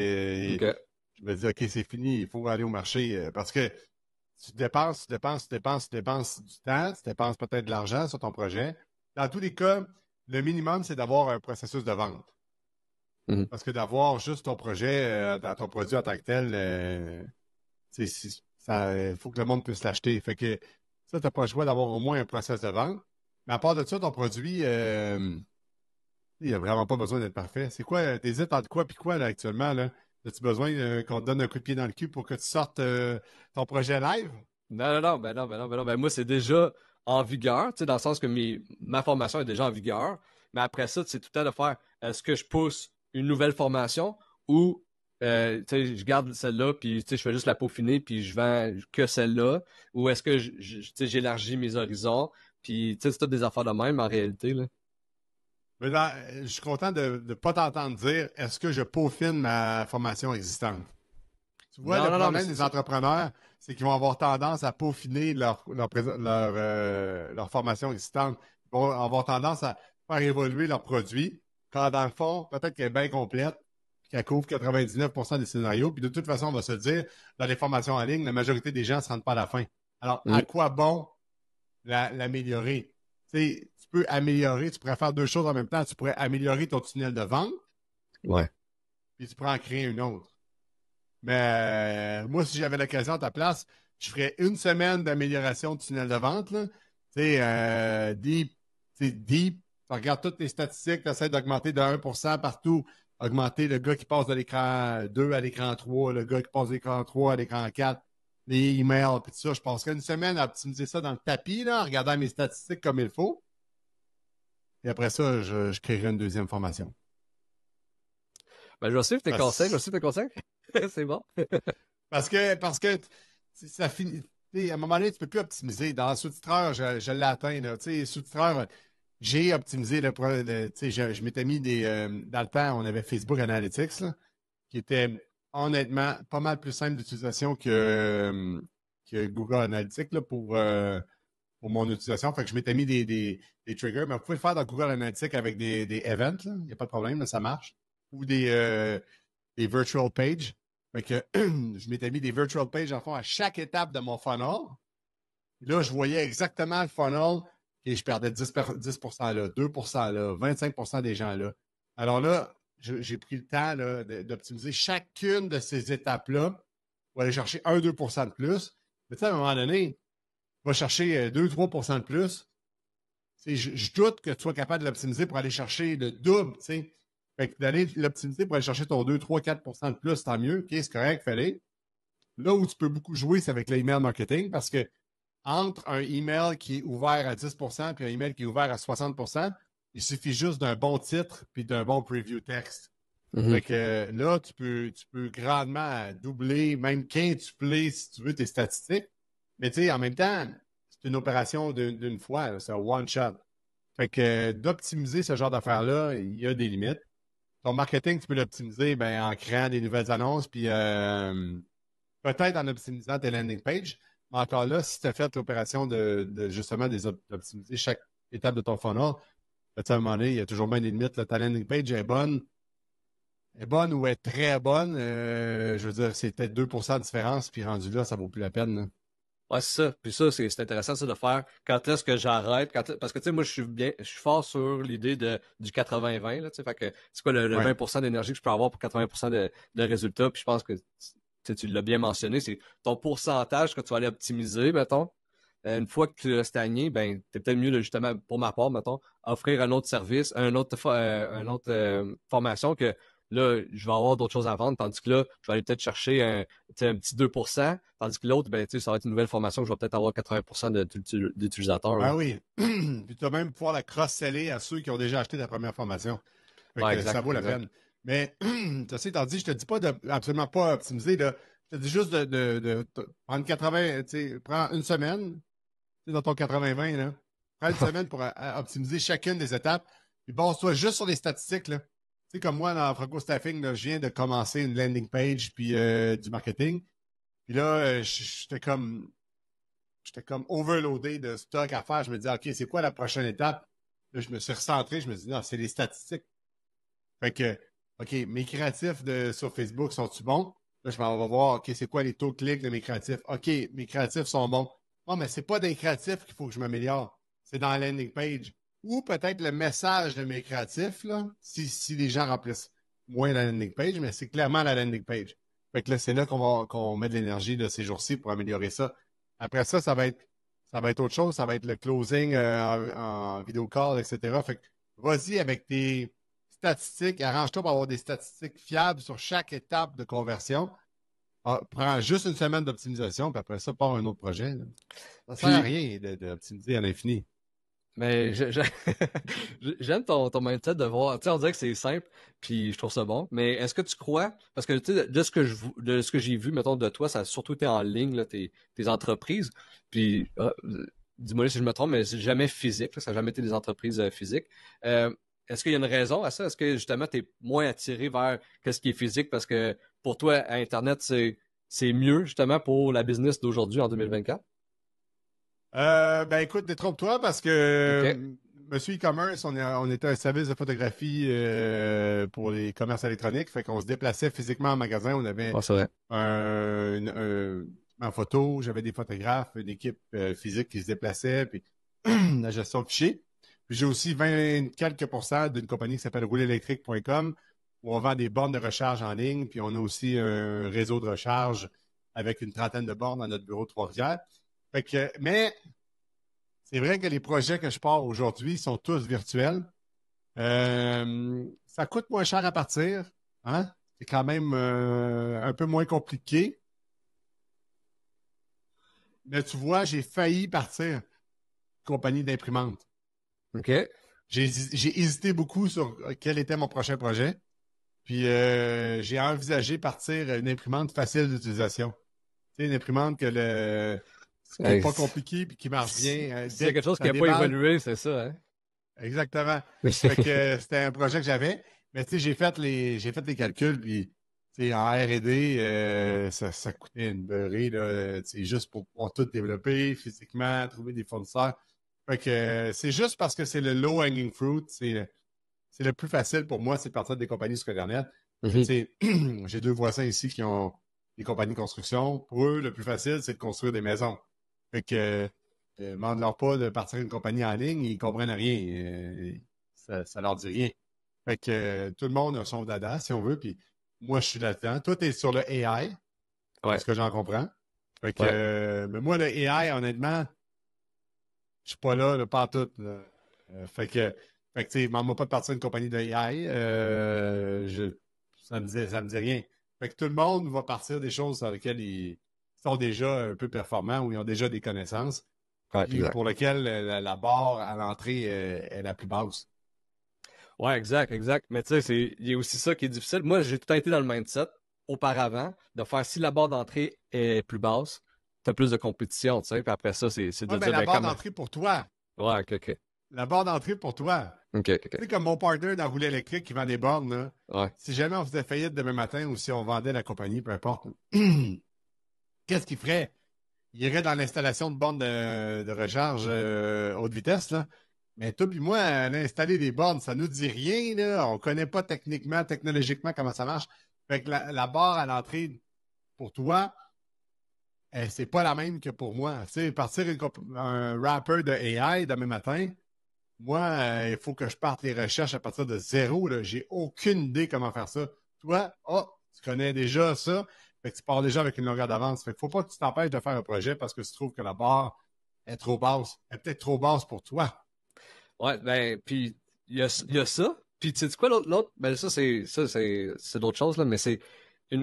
euh, je me dis, OK, c'est fini, il faut aller au marché. Euh, parce que tu dépenses, tu dépenses, tu dépenses, tu dépenses du temps, tu dépenses peut-être de l'argent sur ton projet. Dans tous les cas, le minimum, c'est d'avoir un processus de vente. Mhm. Parce que d'avoir juste ton projet, euh, ton produit en tant que tel, il faut que le monde puisse l'acheter. Fait que tu n'as pas le choix d'avoir au moins un process de vente. Mais à part de ça, ton produit, euh, il n'y a vraiment pas besoin d'être parfait. C'est quoi, états entre quoi puis quoi actuellement? As-tu besoin euh, qu'on te donne un coup de pied dans le cul pour que tu sortes euh, ton projet live? Non, non, non, ben non, ben non, ben non. Ben moi, c'est déjà en vigueur, tu dans le sens que mes, ma formation est déjà en vigueur. Mais après ça, c'est tout le temps de faire est-ce que je pousse une nouvelle formation ou euh, je garde celle-là, puis je fais juste la peaufiner, puis je vends que celle-là, ou est-ce que j'élargis mes horizons, puis c'est toutes des affaires de même en réalité. je suis content de ne pas t'entendre dire est-ce que je peaufine ma formation existante. Tu vois, le problème des entrepreneurs, c'est qu'ils vont avoir tendance à peaufiner euh, leur, formation existante. Ils vont avoir tendance à faire évoluer leur produit quand dans le fond, peut-être qu'elle est bien complète, qu'elle couvre 99% des scénarios. Puis de toute façon, on va se dire, dans les formations en ligne, la majorité des gens ne se pas à la fin. Alors, à quoi bon l'améliorer? tu peux améliorer, tu pourrais faire deux choses en même temps. Tu pourrais améliorer ton tunnel de vente. Ouais. Puis tu pourrais en créer une autre. Mais euh, moi, si j'avais l'occasion à ta place, je ferais une semaine d'amélioration de tunnel de vente. Tu sais, euh, deep, deep, tu regardes toutes les statistiques, tu essaies d'augmenter de 1% partout augmenter le gars qui passe de l'écran 2 à l'écran 3, le gars qui passe de l'écran 3 à l'écran 4, les emails, puis tout ça. Je passerais une semaine à optimiser ça dans le tapis, là, en regardant mes statistiques comme il faut. Et après ça, je, je créerai une deuxième formation. Ben, je vais tes conseils, je tes conseils. C'est bon. parce que, parce que ça finit. à un moment donné, tu ne peux plus optimiser. Dans le sous-titreur, je, l'atteins. Tu sous-titreur, j'ai optimisé le, projet. je, m'étais mis des, euh, dans le temps, on avait Facebook Analytics, qui était honnêtement pas mal plus simple d'utilisation que, euh, Google Analytics euh, pour, mon utilisation. je m'étais mis des, triggers, mais vous pouvez le faire dans Google Analytics avec des, events, il n'y a pas de problème, ça marche. Ou des, virtual pages. Fait je m'étais mis des virtual pages à chaque étape de mon funnel. Là, je voyais exactement le funnel et je perdais 10, là, 2 là, 25 des gens là. Alors là, j'ai pris le temps d'optimiser chacune de ces étapes-là pour aller chercher 1-2 de plus. Mais tu sais, à un moment donné, tu vas chercher 2-3 euh, de plus. Je, doute que tu sois capable de l'optimiser pour aller chercher le double, tu Fait que d'aller l'optimiser pour aller chercher ton 2, 3, 4 de plus, tant mieux. c'est correct, fallait. Là où tu peux beaucoup jouer, c'est avec l'email marketing parce que entre un email qui est ouvert à 10 puis un email qui est ouvert à 60 il suffit juste d'un bon titre puis d'un bon preview texte. Mm-hmm. Fait que euh, là, tu peux, grandement doubler, même quintupler, si tu veux, tes statistiques. Mais tu sais, en même temps, c'est une opération d'une fois, c'est un one-shot. Fait que euh, d'optimiser ce genre d'affaires-là, il y a des limites. Ton marketing, tu peux l'optimiser ben, en créant des nouvelles annonces, puis euh, peut-être en optimisant tes landing pages encore là, si tu as fait l'opération de, justement d'optimiser chaque étape de ton funnel, ben, à un moment donné, il y a toujours bien des limites. Le landing page est bonne. Est bonne ou est très bonne. Euh, je veux dire, c'est peut-être 2 de différence, puis rendu là, ça vaut plus la peine. Hein. c'est ça. Puis ça, c'est intéressant de faire quand est-ce que j'arrête. Parce que tu sais, moi, je suis bien, je fort sur l'idée du 80-20. que c'est quoi le, 20 d'énergie que je peux avoir pour 80 de, de résultats. Puis je pense que tu, l'as bien mentionné, c'est ton pourcentage que tu vas aller optimiser, mettons. Euh, une fois que tu l'as stagné, ben, es peut-être mieux justement, pour ma part, mettons, offrir un autre service, autre, euh, une autre euh, formation que là, je vais avoir d'autres choses à vendre, tandis que là, je vais aller peut-être chercher un, petit 2%, tandis que l'autre, ben, ça va être une nouvelle formation que je vais peut-être avoir 80% d'utilisateurs. Ah oui. Puis tu vas même pouvoir la cross-seller à ceux qui ont déjà acheté la première formation. ça vaut la peine. Mais, tu sais, tandis, je te dis pas de absolument pas optimiser, là. Je te dis juste de, de, prendre 80, tu sais, prends une semaine, tu dans ton 80-20, là. Prends une semaine pour euh, optimiser chacune des étapes. Puis bon, soit juste sur les statistiques, là. Tu sais, comme moi, dans Franco Staffing, là, je viens de commencer une landing page puis euh, du marketing. Puis là, euh, j'étais comme, j'étais comme overloadé de stock à faire. Je me disais, ah, OK, c'est quoi la prochaine étape? Là, je me suis recentré. Je me dis, non, c'est les statistiques. Fait que OK, mes créatifs sur Facebook sont-ils bons? Là, je m'en vais voir, OK, c'est quoi les taux de clics de mes créatifs? OK, mes créatifs sont bons. Non, ah, mais ce n'est pas dans les créatifs qu'il faut que je m'améliore. C'est dans la landing page. Ou peut-être le message de mes créatifs, là, si, les gens remplissent moins la landing page, mais c'est clairement la landing page. Fait que là, c'est là qu'on va qu'on met de l'énergie de ces jours-ci pour améliorer ça. Après ça, ça va être ça va être autre chose, ça va être le closing euh, en, en vidéo call, etc. Fait que vas-y avec tes statistiques, arrange-toi pour avoir des statistiques fiables sur chaque étape de conversion. Ah, prends juste une semaine d'optimisation, puis après ça, pars un autre projet. Ça Ça sert à rien d'optimiser à l'infini. Mais j'aime ton, mindset de voir. Tu on dirait que c'est simple, puis je trouve ça bon. Mais est-ce que tu crois, parce que de ce que j'ai vu, mettons, de toi, ça a surtout été en ligne, tes, entreprises. Puis ah, dis-moi si je me trompe, mais c'est jamais physique, ça n'a jamais été des entreprises euh, physiques. Euh, est-ce qu'il y a une raison à ça? Est-ce que justement tu es moins attiré vers quest ce qui est physique parce que pour toi, Internet, c'est, mieux justement pour la business d'aujourd'hui en 2024? Euh, ben écoute, détrompe-toi parce que euh, Monsieur e-commerce, on, était un service de photographie euh, pour les commerces électroniques. Fait qu'on se déplaçait physiquement en magasin. On avait ah, Un, un, en photo, j'avais des photographes, une équipe physique qui se déplaçait, puis la gestion de fichiers j'ai aussi 20 quelques pourcents d'une compagnie qui s'appelle rouleélectrique.com où on vend des bornes de recharge en ligne, puis on a aussi un réseau de recharge avec une trentaine de bornes dans notre bureau de trois mais c'est vrai que les projets que je pars aujourd'hui sont tous virtuels. Euh, ça coûte moins cher à partir. Hein? C'est quand même euh, un peu moins compliqué. Mais tu vois, j'ai failli partir compagnie d'imprimante. OK. J'ai, hésité beaucoup sur quel était mon prochain projet. Puis euh, j'ai envisagé partir une imprimante facile d'utilisation. une imprimante que le qui n'est pas compliqué puis qui marche bien. C'est euh, quelque chose qui n'a pas évolué, c'est ça, hein? Exactement. c'était un projet que j'avais. Mais tu j'ai fait les j'ai fait les calculs, puis en R&D, euh, ça, coûtait une beurrée, là, juste pour pouvoir tout développer physiquement, trouver des fournisseurs. Fait que euh, c'est juste parce que c'est le low hanging fruit, c'est le plus facile pour moi, c'est de partir des compagnies sur Internet. Mhm. J'ai deux voisins ici qui ont des compagnies de construction. Pour eux, le plus facile, c'est de construire des maisons. Fait que euh, demande-leur pas de partir une compagnie en ligne, ils comprennent rien. Euh, ça, leur dit rien. Fait que euh, tout le monde a son dada, si on veut, puis moi, je suis là-dedans. Toi, est sur le AI, ouais. Est-ce que j'en comprends. Fait que, mais moi, le AI, honnêtement, je suis pas là, pas en tout. Euh, fait que, fait pas de partir d'une compagnie de euh, ça ne ça me dit rien. Fait que tout le monde va partir des choses sur lesquelles ils sont déjà un peu performants ou ils ont déjà des connaissances. pour lesquelles euh, la, barre à l'entrée est, la plus basse. Ouais, exact, exact. Mais tu sais, il y a aussi ça qui est difficile. Moi, j'ai tout été dans le mindset auparavant de faire si la barre d'entrée est plus basse, tu as plus de compétition, tu sais. Puis après ça, c'est de ben, la ben, barre d'entrée pour toi. Ouais, ok, ok. La barre d'entrée pour toi. Ok, ok. Tu sais, comme mon partner dans roulé électrique qui vend des bornes, là. Si jamais on faisait faillite demain matin ou si on vendait la compagnie, peu importe, qu'est-ce qu'il ferait? Il irait dans l'installation de bornes de, recharge euh, haute vitesse, là. Mais toi puis moi, installer des bornes, ça nous dit rien, là. On connaît pas techniquement, technologiquement comment ça marche. Fait que la barre à l'entrée pour toi, eh, c'est pas la même que pour moi. Tu sais, partir un rapper de AI demain matin, moi, euh, il faut que je parte les recherches à partir de zéro. J'ai aucune idée comment faire ça. Toi, oh, tu connais déjà ça. Fait tu pars déjà avec une longueur d'avance. Fait que faut pas que tu t'empêches de faire un projet parce que tu trouves que la barre est trop basse. Elle est peut-être trop basse pour toi. Ouais, ben, puis il y a, ça. Puis tu sais quoi, l'autre, l'autre, ben ça, c'est ça, c'est, d'autres choses, là, mais c'est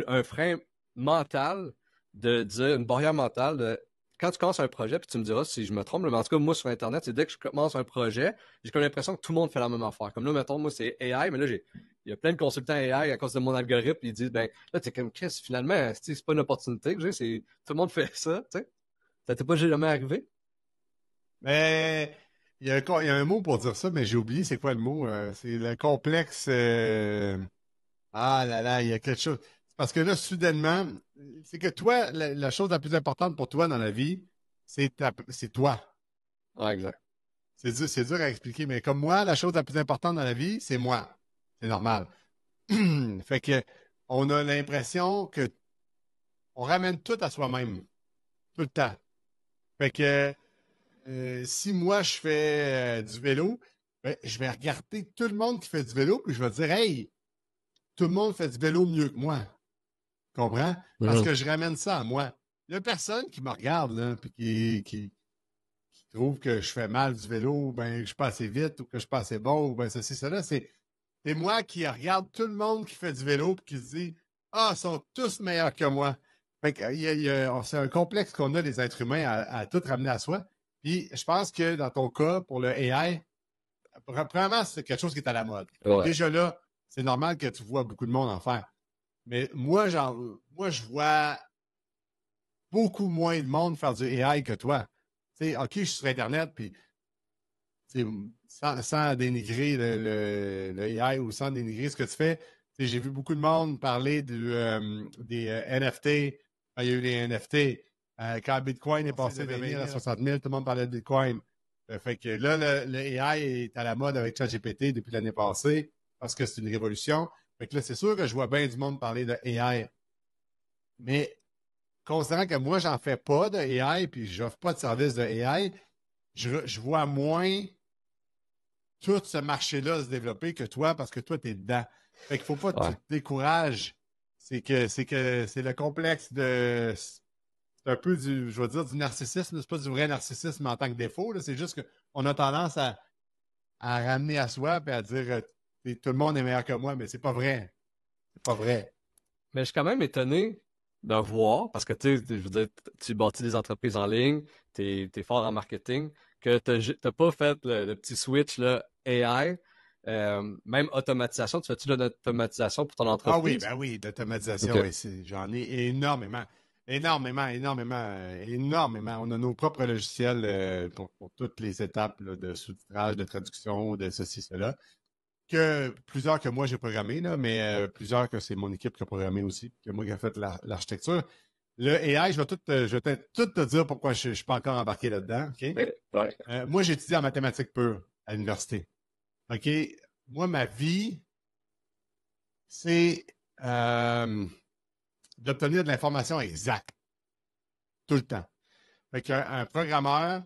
un frein mental de dire une barrière mentale. quand tu commences un projet, puis tu me diras si je me trompe, mais en tout cas, moi, sur Internet, c'est dès que je commence un projet, j'ai comme l'impression que tout le monde fait la même affaire. Comme là, mettons, moi, c'est AI, mais là, il y a plein de consultants AI à cause de mon algorithme, ils disent, ben, là, t'es comme, quest finalement, c'est pas une opportunité que j'ai, c'est, tout le monde fait ça, tu sais. Ça t'est pas jamais arrivé? Mais, ben, il y, a un, il y a un mot pour dire ça, mais j'ai oublié c'est quoi le mot. Euh, c'est le complexe. Euh, ah là là, il y a quelque chose. Parce que là, soudainement, c'est que toi, la, chose la plus importante pour toi dans la vie, c'est toi. exact. C'est dur, à expliquer, mais comme moi, la chose la plus importante dans la vie, c'est moi. C'est normal. fait que on a l'impression que on ramène tout à soi-même. Tout le temps. Fait que euh, si moi je fais euh, du vélo, ben, je vais regarder tout le monde qui fait du vélo, puis je vais dire Hey, tout le monde fait du vélo mieux que moi. Comprends? Parce que je ramène ça à moi. Il a personne qui me regarde, là, qui, trouve que je fais mal du vélo, ben, que je passe assez vite, ou que je passe assez bon, ou ceci, cela. C'est, moi qui regarde tout le monde qui fait du vélo, puis qui se dit, ah, ils sont tous meilleurs que moi. Fait c'est un complexe qu'on a, les êtres humains, à, tout ramener à soi. Puis, je pense que dans ton cas, pour le AI, premièrement, c'est quelque chose qui est à la mode. Déjà là, c'est normal que tu vois beaucoup de monde en faire. Mais moi, genre, moi, je vois beaucoup moins de monde faire du AI que toi. Tu sais, OK, je suis sur Internet, puis sans, dénigrer le, AI ou sans dénigrer ce que tu fais, j'ai vu beaucoup de monde parler euh, des euh, NFT. Ah, il y a eu les NFT. Euh, quand Bitcoin est ah, passé de 20 à 60 hein. 000, tout le monde parlait de Bitcoin. fait que là, le, le AI est à la mode avec ChatGPT depuis l'année passée parce que c'est une révolution. Fait que là, c'est sûr que je vois bien du monde parler de AI. Mais considérant que moi, j'en fais pas de AI, puis j'offre pas de service de AI, je, vois moins tout ce marché-là se développer que toi, parce que toi, tu es dedans. Fait qu'il faut pas que tu te décourages. C'est que c'est que c'est le complexe de c'est un peu du, je vais dire, du narcissisme. C'est pas du vrai narcissisme en tant que défaut. C'est juste qu'on a tendance à, à ramener à soi et à dire euh, tout le monde est meilleur que moi, mais c'est pas vrai. C'est pas vrai. Mais je suis quand même étonné de voir, parce que tu je veux dire, tu bâtis des entreprises en ligne, tu es, fort en marketing, que tu n'as pas fait le, petit switch là, AI. Euh, même automatisation, tu fais-tu de l'automatisation pour ton entreprise? Ah oui, ben oui, l'automatisation, j'en ai énormément. Énormément, énormément, euh, énormément. On a nos propres logiciels euh, pour, toutes les étapes de sous-titrage, de traduction, de ceci, cela que plusieurs que moi j'ai programmé, mais euh, plusieurs que c'est mon équipe qui a programmé aussi, que moi qui a fait l'architecture. le AI, je vais euh, tout, te dire pourquoi je ne suis pas encore embarqué là-dedans. Euh, moi, j'étudie en mathématiques pures à l'université. OK? Moi, ma vie, c'est d'obtenir de l'information exacte. Tout le temps. Fait un programmeur,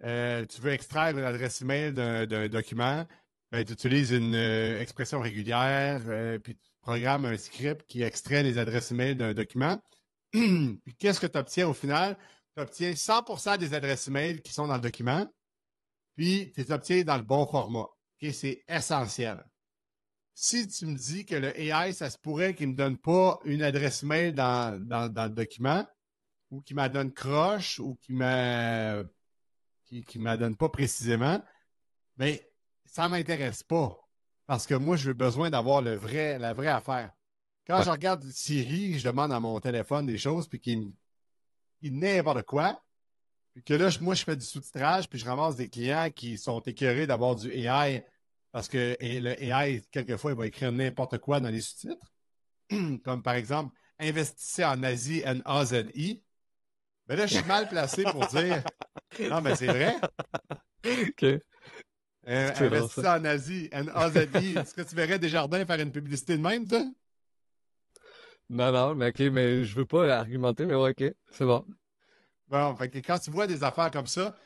tu veux extraire l'adresse email d'un document, ben, tu utilises une euh, expression régulière, euh, puis tu programmes un script qui extrait les adresses email d'un document. puis qu'est-ce que tu obtiens au final? Tu obtiens 100% des adresses email qui sont dans le document, puis tu les obtiens dans le bon format. C'est essentiel. Si tu me dis que le AI, ça se pourrait qu'il ne me donne pas une adresse mail dans, le document, ou qu'il me donne croche, ou qu'il me, qui, qui me donne pas précisément, ben, ça m'intéresse pas. Parce que moi, j'ai besoin d'avoir le vrai, la vraie affaire. Quand je regarde Siri, je demande à mon téléphone des choses, puis qu'il il n'importe quoi. Puis que là, moi, je fais du sous-titrage, puis je ramasse des clients qui sont écœurés d'avoir du AI, parce que et le AI, quelquefois, il va écrire n'importe quoi dans les sous-titres. Comme par exemple, investissez en Asie, N-A-Z-I. Mais ben là, je suis mal placé pour dire. Non, mais c'est vrai. Euh, tu en Asie, en Est-ce que tu verrais jardins faire une publicité de même, toi? Non, non, mais ok, mais je veux pas argumenter, mais ok, c'est bon. Bon, quand tu vois des affaires comme ça,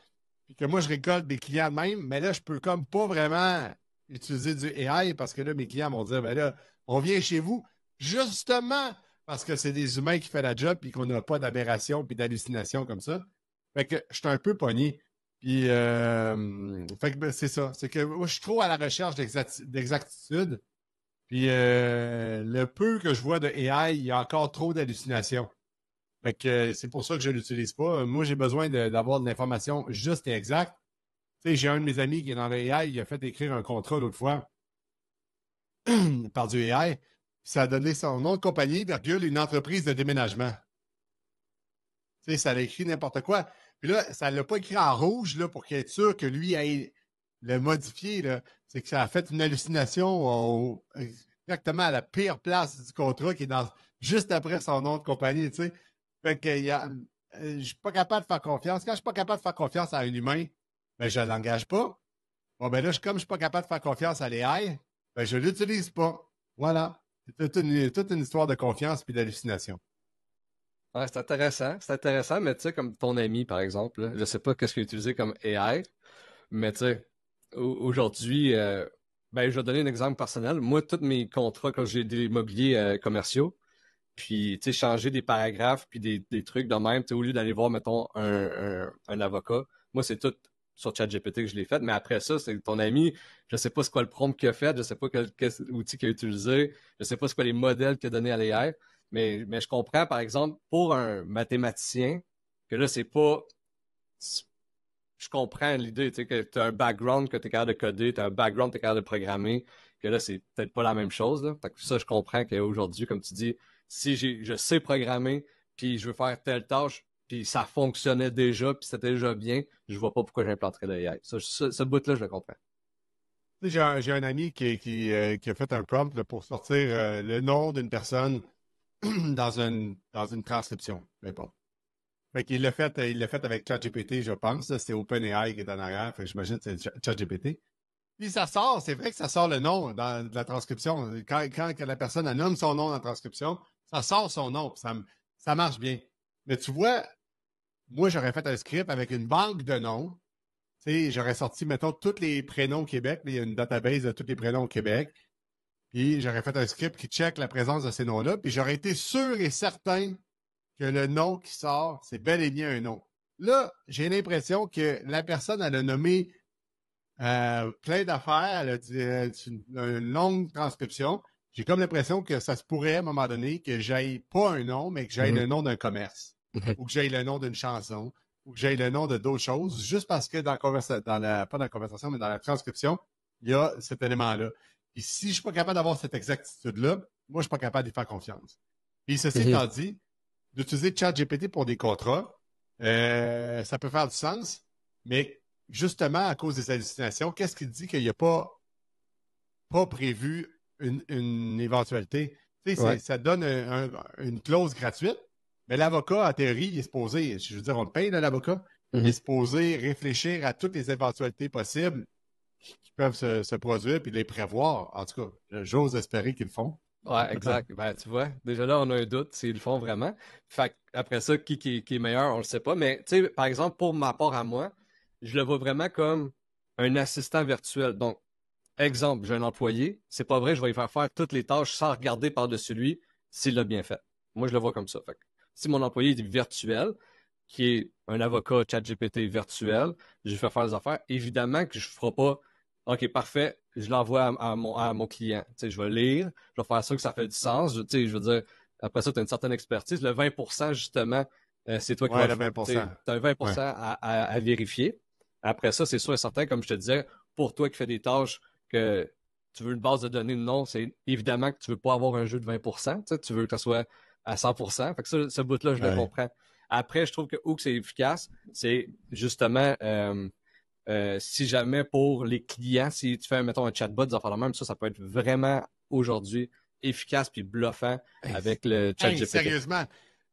puis que moi je récolte des clients de même, mais là, je peux comme pas vraiment utiliser du AI parce que là, mes clients vont dire, ben là, on vient chez vous justement parce que c'est des humains qui font la job et qu'on n'a pas d'aberration puis d'hallucination comme ça. Fait que je suis un peu pogné. Puis, euh, fait ben, c'est ça. C'est que moi, je suis trop à la recherche d'exactitude. Puis, euh, le peu que je vois de AI, il y a encore trop d'hallucinations. Fait que euh, c'est pour ça que je l'utilise pas. Moi, j'ai besoin d'avoir de, l'information juste et exacte. Tu sais, j'ai un de mes amis qui est dans l'AI, il a fait écrire un contrat l'autre fois par du AI. Ça a donné son nom de compagnie, virgule, une entreprise de déménagement. Tu sais, ça a écrit n'importe quoi. Puis là, ça ne l'a pas écrit en rouge là, pour soit sûr que lui aille le modifier. C'est que ça a fait une hallucination exactement à la pire place du contrat qui est dans juste après son nom de compagnie. Tu Fait que euh, je suis pas capable de faire confiance. Quand je suis pas capable de faire confiance à un humain, ben je l'engage pas. Bon ben là, comme je suis pas capable de faire confiance à l'AI, ben je l'utilise pas. Voilà. C'est toute une, toute une histoire de confiance puis d'hallucination c'est intéressant, c'est intéressant, mais tu sais, comme ton ami, par exemple, je je sais pas qu'est-ce qu'il a utilisé comme AI, mais tu sais, aujourd'hui, euh, ben, je vais donner un exemple personnel. Moi, tous mes contrats, quand j'ai des mobiliers euh, commerciaux, puis, tu sais, changer des paragraphes, puis des, trucs de même, tu au lieu d'aller voir, mettons, un, avocat, moi, c'est tout sur ChatGPT que je l'ai fait, mais après ça, c'est ton ami, je ne sais pas ce quoi le prompt qu'il a fait, je ne sais pas quel, outil qu'il a utilisé, je ne sais pas ce quoi les modèles qu'il a donné à l'AI. Mais, je comprends, par exemple, pour un mathématicien, que là, c'est pas. Je comprends l'idée, tu sais, que tu as un background que tu es capable de coder, tu as un background que tu es capable de programmer, que là, c'est peut-être pas la même chose. Là. ça, je comprends qu'aujourd'hui, comme tu dis, si je sais programmer, puis je veux faire telle tâche, puis ça fonctionnait déjà, puis c'était déjà bien, je vois pas pourquoi j'implanterais l'AI. Ça, ce, bout-là, je le comprends. J'ai un, ami euh, qui, a fait un prompt pour sortir euh, le nom d'une personne dans une, dans une transcription. Mais bon. Fait qu'il l'a fait, il l'a fait avec ChatGPT, je pense. C'est OpenAI qui est en arrière. j'imagine que c'est ChatGPT. Puis ça sort, c'est vrai que ça sort le nom dans, la transcription. Quand, la personne annonce son nom dans la transcription, ça sort son nom. Ça, ça marche bien. Mais tu vois, moi, j'aurais fait un script avec une banque de noms. Tu sais, j'aurais sorti, mettons, tous les prénoms au Québec. Il y a une database de tous les prénoms au Québec. Puis j'aurais fait un script qui check la présence de ces noms-là. Puis j'aurais été sûr et certain que le nom qui sort, c'est bel et bien un nom. Là, j'ai l'impression que la personne, elle a nommé euh, plein d'affaires, elle a dit euh, une, longue transcription. J'ai comme l'impression que ça se pourrait à un moment donné que j'aille pas un nom, mais que j'aille mm-hmm. le nom d'un commerce, mm-hmm. ou que j'aille le nom d'une chanson, ou que j'aille le nom de d'autres choses, juste parce que dans, la, dans la pas dans la conversation, mais dans la transcription, il y a cet élément-là. Et si je ne suis pas capable d'avoir cette exactitude-là, moi, je ne suis pas capable d'y faire confiance. Et ceci mhm. étant dit, d'utiliser GPT pour des contrats, euh, ça peut faire du sens, mais justement, à cause des hallucinations, qu'est-ce qui dit qu'il n'y a pas, pas prévu une, éventualité? Ça donne une clause gratuite, mais l'avocat, en théorie, il est supposé, je veux dire, on le paye, l'avocat, il est mhm. supposé réfléchir à toutes les éventualités possibles qui peuvent se, produire puis les prévoir. En tout cas, j'ose espérer qu'ils le font. Ouais, exact. ben, tu vois, déjà là, on a un doute s'ils le font vraiment. Fait après ça, qui, qui, est meilleur, on le sait pas. Mais, tu sais, par exemple, pour ma part à moi, je le vois vraiment comme un assistant virtuel. Donc, exemple, j'ai un employé, c'est pas vrai, je vais lui faire faire toutes les tâches sans regarder par-dessus lui s'il l'a bien fait. Moi, je le vois comme ça. Fait si mon employé est virtuel, qui est un avocat chat GPT virtuel, je vais faire faire les affaires. Évidemment que je ne ferai pas OK, parfait. Je l'envoie à, mon, client. Tu je vais lire, je vais faire sûr que ça fait du sens. Je, je veux dire, après ça, tu as une certaine expertise. Le 20 justement, euh, c'est toi qui ouais, le 20 Tu as 20 à, vérifier. Après ça, c'est sûr et certain, comme je te disais, pour toi qui fais des tâches que tu veux une base de données non, c'est évidemment que tu ne veux pas avoir un jeu de 20 tu, veux que ça soit à 100 Fait que ça, ce bout-là, je le comprends. Après, je trouve que où que c'est efficace, c'est justement euh, euh, si jamais pour les clients, si tu fais, mettons, un chatbot, même, ça, ça peut être vraiment aujourd'hui efficace puis bluffant avec le chat Sérieusement,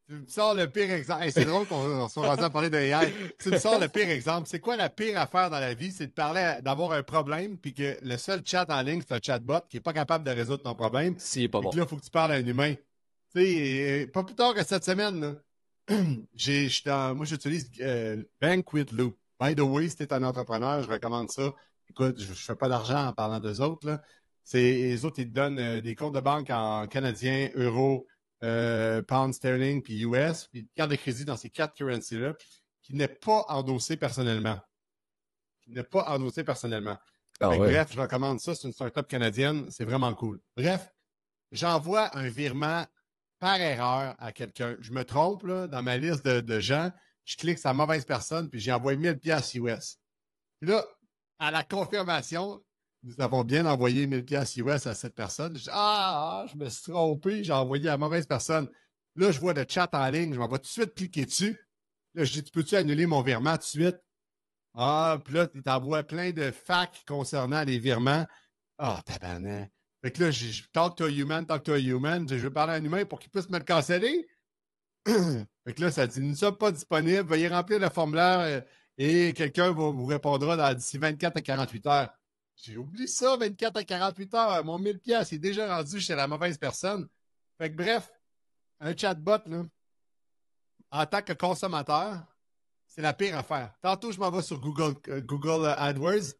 tu me sors le pire exemple. c'est drôle qu'on soit train de parler de Tu me sors le pire exemple. C'est quoi la pire affaire dans la vie? C'est de parler, d'avoir un problème, puis que le seul chat en ligne, c'est un chatbot qui n'est pas capable de résoudre ton problème. Si, pas bon. là, il faut que tu parles à un humain. Tu sais, euh, pas plus tard que cette semaine, moi, j'utilise euh, Banquet Loop. By the way, si tu un entrepreneur, je recommande ça. Écoute, je ne fais pas d'argent en parlant d'eux autres. Là. C'est, les autres, ils te donnent euh, des comptes de banque en canadien, euro, euh, pound sterling, puis US, puis carte de crédit dans ces quatre currencies-là, qui n'est pas endossé personnellement. Qui n'est pas endossé personnellement. Ah bref, je recommande ça. C'est une startup canadienne. C'est vraiment cool. Bref, j'envoie un virement par erreur à quelqu'un. Je me trompe là, dans ma liste de gens je clique sur la mauvaise personne, puis j'ai envoyé 1000 pièces US. Puis là, à la confirmation, nous avons bien envoyé 1000 pièces US à cette personne. Je dis, ah, ah, je me suis trompé, j'ai envoyé à la mauvaise personne. Là, je vois le chat en ligne, je m'en vais tout de suite cliquer dessus. Là, je dis, tu peux-tu annuler mon virement tout de suite? Ah, puis là, il t'envoie plein de facs concernant les virements. Ah, oh, Fait que là, je talk to a human, talk to a human. Je veux parler à un humain pour qu'il puisse me le canceller. Fait là, ça dit Nous ne sommes pas disponibles, veuillez remplir le formulaire euh, et quelqu'un vous répondra d'ici 24 à 48 heures. J'ai oublié ça, 24 à 48 heures, mon 1000 pièces est déjà rendu chez la mauvaise personne. Fait que bref, un chatbot, là, en tant que consommateur, c'est la pire affaire. Tantôt, je m'en vais sur Google, euh, Google euh, AdWords.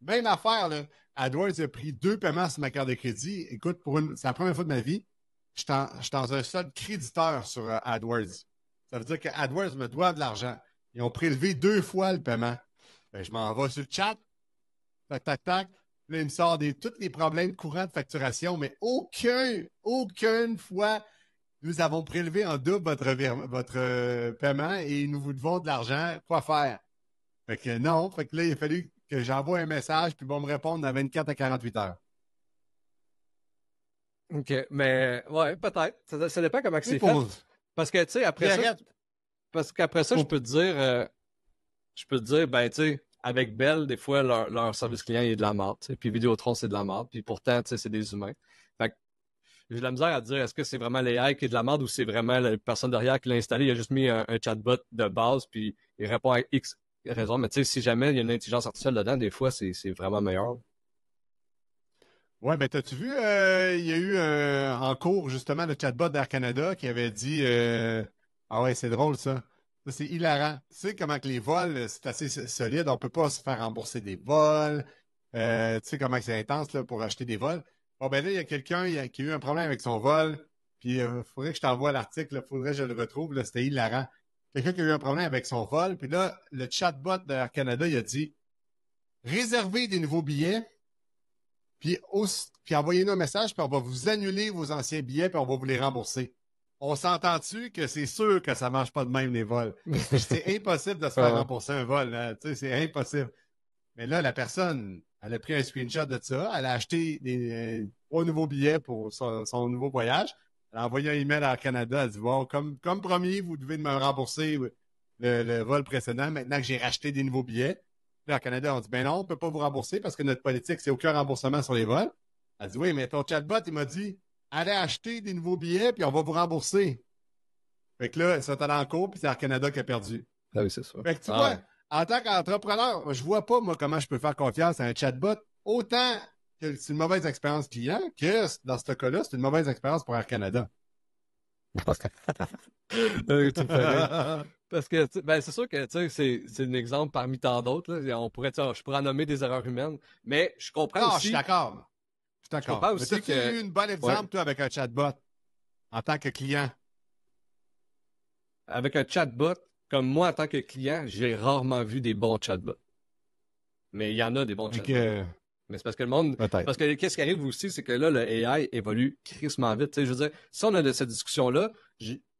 Même affaire, AdWords a pris deux paiements sur ma carte de crédit. Écoute, pour une, c'est la première fois de ma vie, je suis dans un seul créditeur sur AdWords. Ça veut dire que AdWords me doit de l'argent. Ils ont prélevé deux fois le paiement. Ben, je m'en vais sur le chat. Tac, tac, tac. Là, il me sort des, tous les problèmes courants de facturation, mais aucun, aucune fois, nous avons prélevé en double votre, votre euh, paiement et nous vous devons de l'argent. Quoi faire? Fait que non. Fait là, il a fallu que j'envoie un message, puis ils vont me répondre dans 24 à 48 heures. OK. Mais, ouais, peut-être. Ça, ça dépend comment c'est fait. Parce que, tu sais, après ça, parce qu'après ça, je peux te dire, euh, je peux te dire, ben, tu sais, avec Bell, des fois, leur, service client, est de la merde, et puis Vidéotron, c'est de la merde, puis pourtant, tu sais, c'est des humains. j'ai de la misère à dire est-ce que c'est vraiment l'AI qui est de la merde ou c'est vraiment la personne derrière qui l'a installé, il a juste mis un, chatbot de base, puis il répond à X raison. Mais tu sais, si jamais il y a une intelligence artificielle dedans, des fois, c'est vraiment meilleur. Oui, ben t'as-tu vu, euh, il y a eu euh, en cours justement le chatbot d'Air Canada qui avait dit euh, Ah ouais, c'est drôle ça. ça c'est hilarant. Tu sais comment que les vols, c'est assez solide, on peut pas se faire rembourser des vols. tu sais comment c'est intense là, pour acheter des vols. Bon ben là, il y a quelqu'un qui a eu un problème avec son vol. Puis il faudrait que je t'envoie l'article, faudrait que je le retrouve, c'était hilarant. Quelqu'un qui a eu un problème avec son vol, puis là, le chatbot d'Air Canada il a dit Réservez des nouveaux billets puis, envoyez-nous un message, puis on va vous annuler vos anciens billets, puis on va vous les rembourser. On s'entend-tu que c'est sûr que ça ne marche pas de même, les vols? c'est impossible de se faire ah. rembourser un vol. Hein. C'est impossible. Mais là, la personne, elle a pris un screenshot de ça, elle a acheté des, euh, trois nouveaux billets pour son, nouveau voyage, elle a envoyé un email à Canada, elle dit bon, comme, comme promis, vous devez me rembourser le vol précédent maintenant que j'ai racheté des nouveaux billets. Air Canada, on dit, ben non, on ne peut pas vous rembourser parce que notre politique, c'est aucun remboursement sur les vols. Elle dit, oui, mais ton chatbot, il m'a dit, allez acheter des nouveaux billets, puis on va vous rembourser. Fait que là, ça t'a en cours, puis c'est Air Canada qui a perdu. Ah oui, c'est ça. Fait que tu ah vois, en tant qu'entrepreneur, je ne vois pas, moi, comment je peux faire confiance à un chatbot. Autant que c'est une mauvaise expérience client que, dans ce cas-là, c'est une mauvaise expérience pour Air Canada. Parce que ben, c'est sûr que c'est, un exemple parmi tant d'autres. On pourrait, je pourrais en nommer des erreurs humaines, mais je comprends aussi... Ah, Je suis d'accord. Je suis d'accord. Tu as eu une bonne exemple, toi, avec un chatbot en tant que client. Avec un chatbot, comme moi en tant que client, j'ai rarement vu des bons chatbots. Mais il y en a des bons chatbots. Mais c'est parce que le monde. Parce que qu'est-ce qui arrive aussi, c'est que là, le AI évolue crissement vite. je veux dire, si on a de cette discussion-là,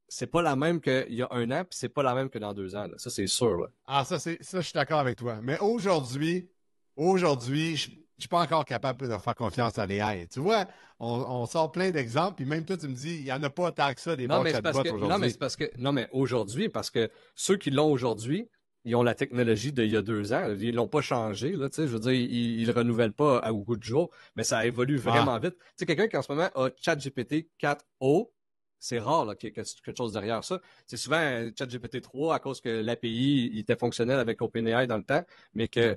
c'est pas la même qu'il y a un an, puis c'est pas la même que dans deux ans. Ça, c'est sûr. Ah, ça, ça, je suis d'accord avec toi. Mais aujourd'hui, aujourd'hui, je ne suis pas encore capable de faire confiance à l'AI. Tu vois, on, sort plein d'exemples, puis même toi, tu me dis, il n'y en a pas tant que ça des bons chatbots aujourd'hui. Non, mais c'est parce que, non, mais aujourd'hui, parce que ceux qui l'ont aujourd'hui, ils ont la technologie d'il y a deux ans. Ils l'ont pas changé, là, tu sais. Je veux dire, ils, ne le renouvellent pas à, au goût jours, mais ça évolue ah. vraiment vite. Tu sais, quelqu'un qui en ce moment a ChatGPT 4O, c'est rare là, qu'il y ait quelque chose derrière ça. C'est souvent euh, ChatGPT 3 à cause que l'API était fonctionnel avec OpenAI dans le temps, mais que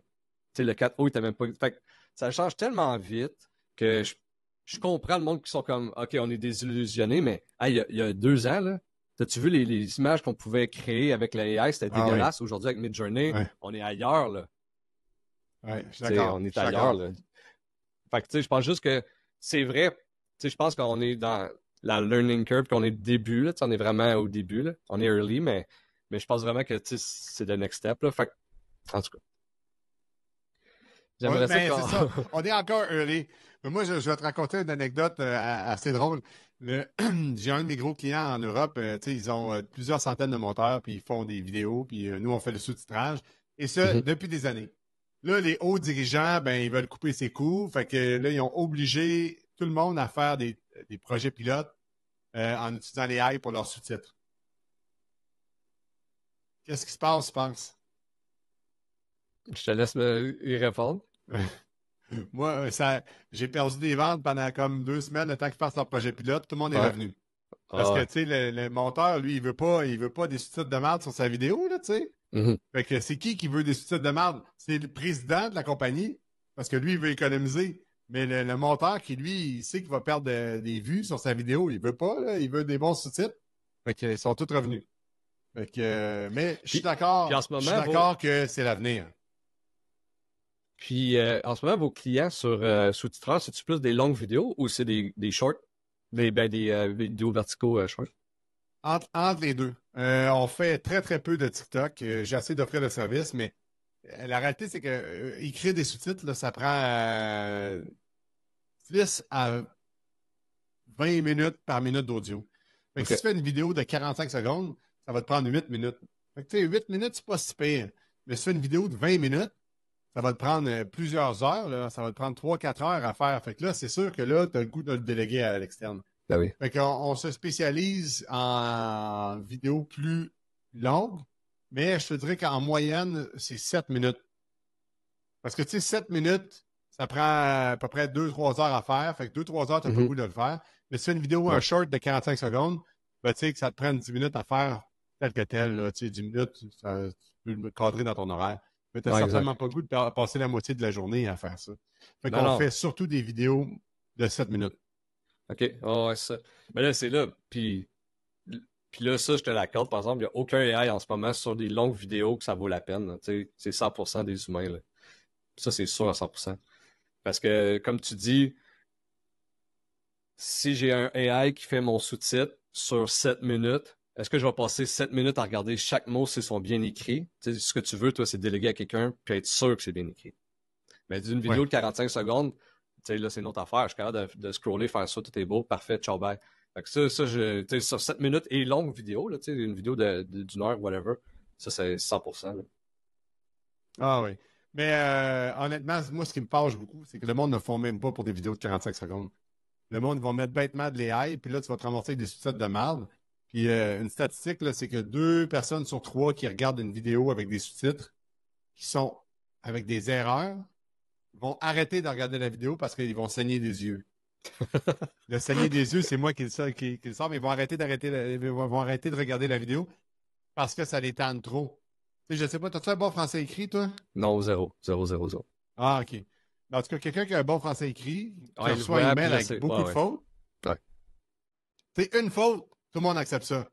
le 4O n'était même pas. Fait que ça change tellement vite que je, comprends le monde qui sont comme OK, on est désillusionné, mais il y, a deux ans, là, T'as-tu vu les, images qu'on pouvait créer avec l'AI? C'était ah dégueulasse. Aujourd'hui, avec Midjourney, on est ailleurs, là. Oui, je suis d'accord. On est ailleurs, Fait je pense juste que c'est vrai. Tu je pense qu'on est dans la learning curve, qu'on est début, on est vraiment au début, On est early, mais, mais je pense vraiment que, c'est le next step, en tout cas. J'aimerais ça, ben, on... est encore early. Mais moi, je, vais te raconter une anecdote euh, assez drôle. j'ai un de mes gros clients en Europe, euh, ils ont euh, plusieurs centaines de monteurs, puis ils font des vidéos, puis euh, nous, on fait le sous-titrage. Et ça, mhm. depuis des années. Là, les hauts dirigeants, ben, ils veulent couper ses coûts. Fait que là, ils ont obligé tout le monde à faire des, projets pilotes en utilisant les AI pour leurs sous-titres. Qu'est-ce qui se passe, je pense? Je te laisse y répondre. Moi, euh, ça, j'ai perdu des ventes pendant comme deux semaines, le temps qu'il fasse leur projet pilote, tout le monde est revenu. Ah parce que, tu sais, le, monteur, lui, il veut pas, il veut pas des sous-titres de merde sur sa vidéo, là, tu sais. Mm-hmm. Fait que c'est qui qui veut des sous-titres de merde? C'est le président de la compagnie, parce que lui, il veut économiser. Mais le, monteur qui, lui, il sait qu'il va perdre euh, des vues sur sa vidéo, il veut pas, il veut des bons sous-titres. Fait qu'ils sont tous revenus. Euh, mais je suis d'accord. Je suis d'accord que c'est l'avenir. Puis euh, en ce moment, vos clients sur euh, sous-titrage, c'est-tu plus des longues vidéos ou c'est des, shorts, des, ben, des euh, vidéos verticaux shorts? Entre, entre, les deux. on fait très, très peu de TikTok. J'essaie d'offrir le service, mais la réalité, c'est que écrire des sous-titres, ça prend 10 à 20 minutes par minute d'audio. Fait Si tu fais une vidéo de 45 secondes, ça va te prendre 8 minutes. 8 minutes, c'est pas si pire. Mais si tu fais une vidéo de 20 minutes, ça va te prendre euh, plusieurs heures, ça va te prendre 3-4 heures à faire. Fait que là, c'est sûr que là, tu as le goût de le déléguer à l'externe. Ben fait qu'on on se spécialise en vidéos plus longues, mais je te dirais qu'en moyenne, c'est 7 minutes. Parce que, tu sais, 7 minutes, ça prend à peu près 2-3 heures à faire. Fait que 2-3 heures, tu as pas le mm-hmm. goût de le faire. Mais si tu fais une vidéo, un short de 45 secondes, ben, tu sais que ça te prend 10 minutes à faire tel que tel. Tu sais, 10 minutes, ça, tu peux le cadrer dans ton horaire. Mais tu n'as certainement pas goût de passer la moitié de la journée à faire ça. Fait qu'on fait surtout des vidéos de 7 minutes. OK. ouais, ça. Mais là, c'est là. Puis, puis là, ça, je te l'accorde. Par exemple, il n'y a aucun AI en ce moment sur des longues vidéos que ça vaut la peine. C'est 100% des humains. Là. Ça, c'est sûr à 100%. Parce que, comme tu dis, si j'ai un AI qui fait mon sous-titre sur 7 minutes, est-ce que je vais passer 7 minutes à regarder chaque mot s'ils sont bien écrits? ce que tu veux, toi, c'est déléguer à quelqu'un puis être sûr que c'est bien écrit. Mais d'une vidéo de 45 secondes, là, c'est une autre affaire. Je suis capable de, scroller, faire ça, tout est beau, parfait, ciao, bye. Fait ça, ça je, sur 7 minutes et longue vidéo, là, une vidéo d'une de, heure, whatever, ça, c'est 100%. Ah oui. Mais euh, honnêtement, moi, ce qui me parle beaucoup, c'est que le monde ne font même pas pour des vidéos de 45 secondes. Le monde va mettre bêtement de l'AI, puis là, tu vas te ramasser des sous de marbre. Puis euh, une statistique, c'est que deux personnes sur trois qui regardent une vidéo avec des sous-titres qui sont avec des erreurs vont arrêter de regarder la vidéo parce qu'ils vont saigner des yeux. le saigner des yeux, c'est moi qui le, sors, mais ils vont arrêter, d'arrêter vont arrêter de regarder la vidéo parce que ça les tente trop. Je ne je sais pas, as-tu un bon français écrit, toi? Non, zéro. Zéro, zéro, zéro. Ah, OK. En tout cas, quelqu'un qui a un bon français écrit, qui reçoit un avec beaucoup de fautes. C'est une faute, tout le monde accepte ça.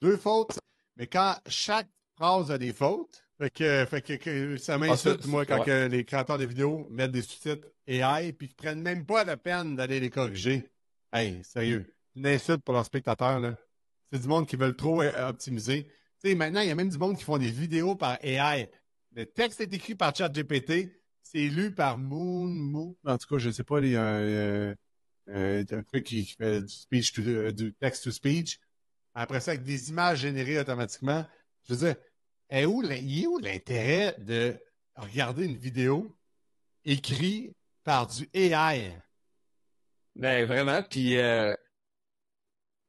Deux fautes, mais quand chaque phrase a des fautes, fait que, ça m'insulte, moi, quand les créateurs de vidéos mettent des sous-titres AI, puis ils prennent même pas la peine d'aller les corriger. Hey, sérieux. Une insulte pour leurs spectateurs, là. C'est du monde qui veulent trop euh, optimiser. Tu sais, maintenant, il y a même du monde qui font des vidéos par AI. Le texte est écrit par ChatGPT, c'est lu par Moon, Moon. En tout cas, je ne sais pas, les, euh, euh, c'est euh, un truc qui fait du speech to, euh, du text to speech. Après ça, avec des images générées automatiquement. Je veux dire, est où, il est où l'intérêt de regarder une vidéo écrite par du AI? Ben vraiment, puis euh,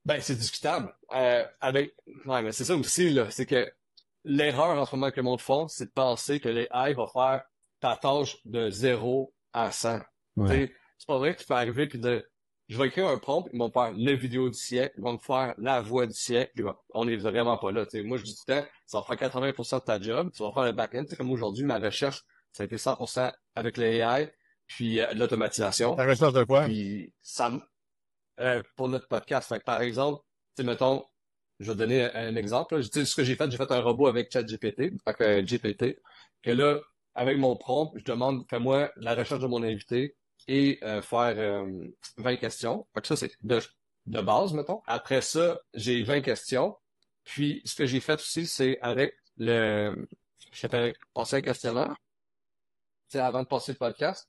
ben c'est discutable. avec, mais c'est ça aussi c'est que l'erreur en ce moment que le monde fait, c'est de penser que l'AI va faire ta tâche de zéro à 100. C'est pas vrai que tu peux arriver puis de je vais écrire un prompt, ils vont faire le vidéo du siècle, ils vont me faire la voix du siècle, on est vraiment pas là, tu Moi, je dis tout le temps, ça va faire 80% de ta job, tu vas faire le back-end, comme aujourd'hui, ma recherche, ça a été 100% avec l'AI, puis euh, l'automatisation. ta recherche de quoi? Puis ça, euh, pour notre podcast. Fait que, par exemple, mettons, je vais donner un, exemple, là. ce que j'ai fait, j'ai fait un robot avec ChatGPT, avec euh, GPT, que là, avec mon prompt, je demande, fais-moi la recherche de mon invité, et euh, faire 20 euh, questions. Donc ça, c'est de, de base, mettons. Après ça, j'ai 20 questions. Puis, ce que j'ai fait aussi, c'est avec le... J'avais passer un questionnaire, tu avant de passer le podcast.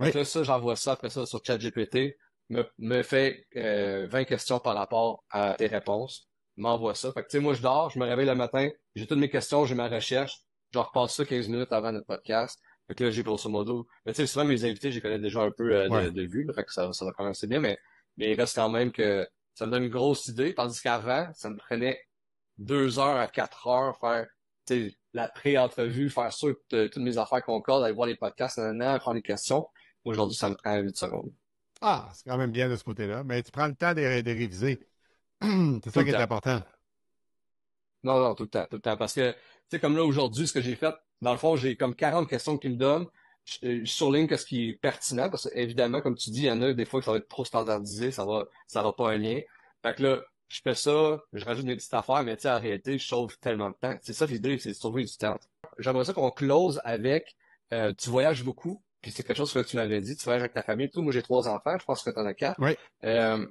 Après ça, j'envoie ça, après ça, sur ChatGPT, me, me fait 20 euh, questions par rapport à tes réponses, m'envoie ça. Fait que, tu sais, moi, je dors, je me réveille le matin, j'ai toutes mes questions, j'ai ma recherche, je repasse ça 15 minutes avant notre podcast que là, j'ai grosso modo. Mais tu sais, souvent mes invités, je connais déjà un peu euh, de, vue, que ça, ça va commencer bien, mais, il reste quand même que ça me donne une grosse idée, tandis qu'avant, ça me prenait deux heures à quatre heures faire la pré-entrevue, faire sûr que euh, toutes mes affaires concordent, aller voir les podcasts, nanana, prendre les questions. Aujourd'hui, ça me prend 8 secondes. Ah, c'est quand même bien de ce côté-là, mais tu prends le temps de, de réviser. c'est ça qui est important. Non, non, tout le temps, tout le temps. Parce que, tu sais, comme là, aujourd'hui, ce que j'ai fait, dans le fond, j'ai comme 40 questions qu'ils me donnent. Je, euh, je surligne ce qui est pertinent, parce que évidemment, comme tu dis, il y en a des fois que ça va être trop standardisé, ça va, ça va pas un lien. Fait que là, je fais ça, je rajoute mes petites affaires, mais tu sais, en réalité, je sauve tellement de temps. C'est ça l'idée, c'est de sauver du temps. J'aimerais ça qu'on close avec euh, tu voyages beaucoup, puis c'est quelque chose que tu m'avais dit, tu voyages avec ta famille, tout. Moi, j'ai trois enfants, je pense que tu en as quatre. Oui. Euh,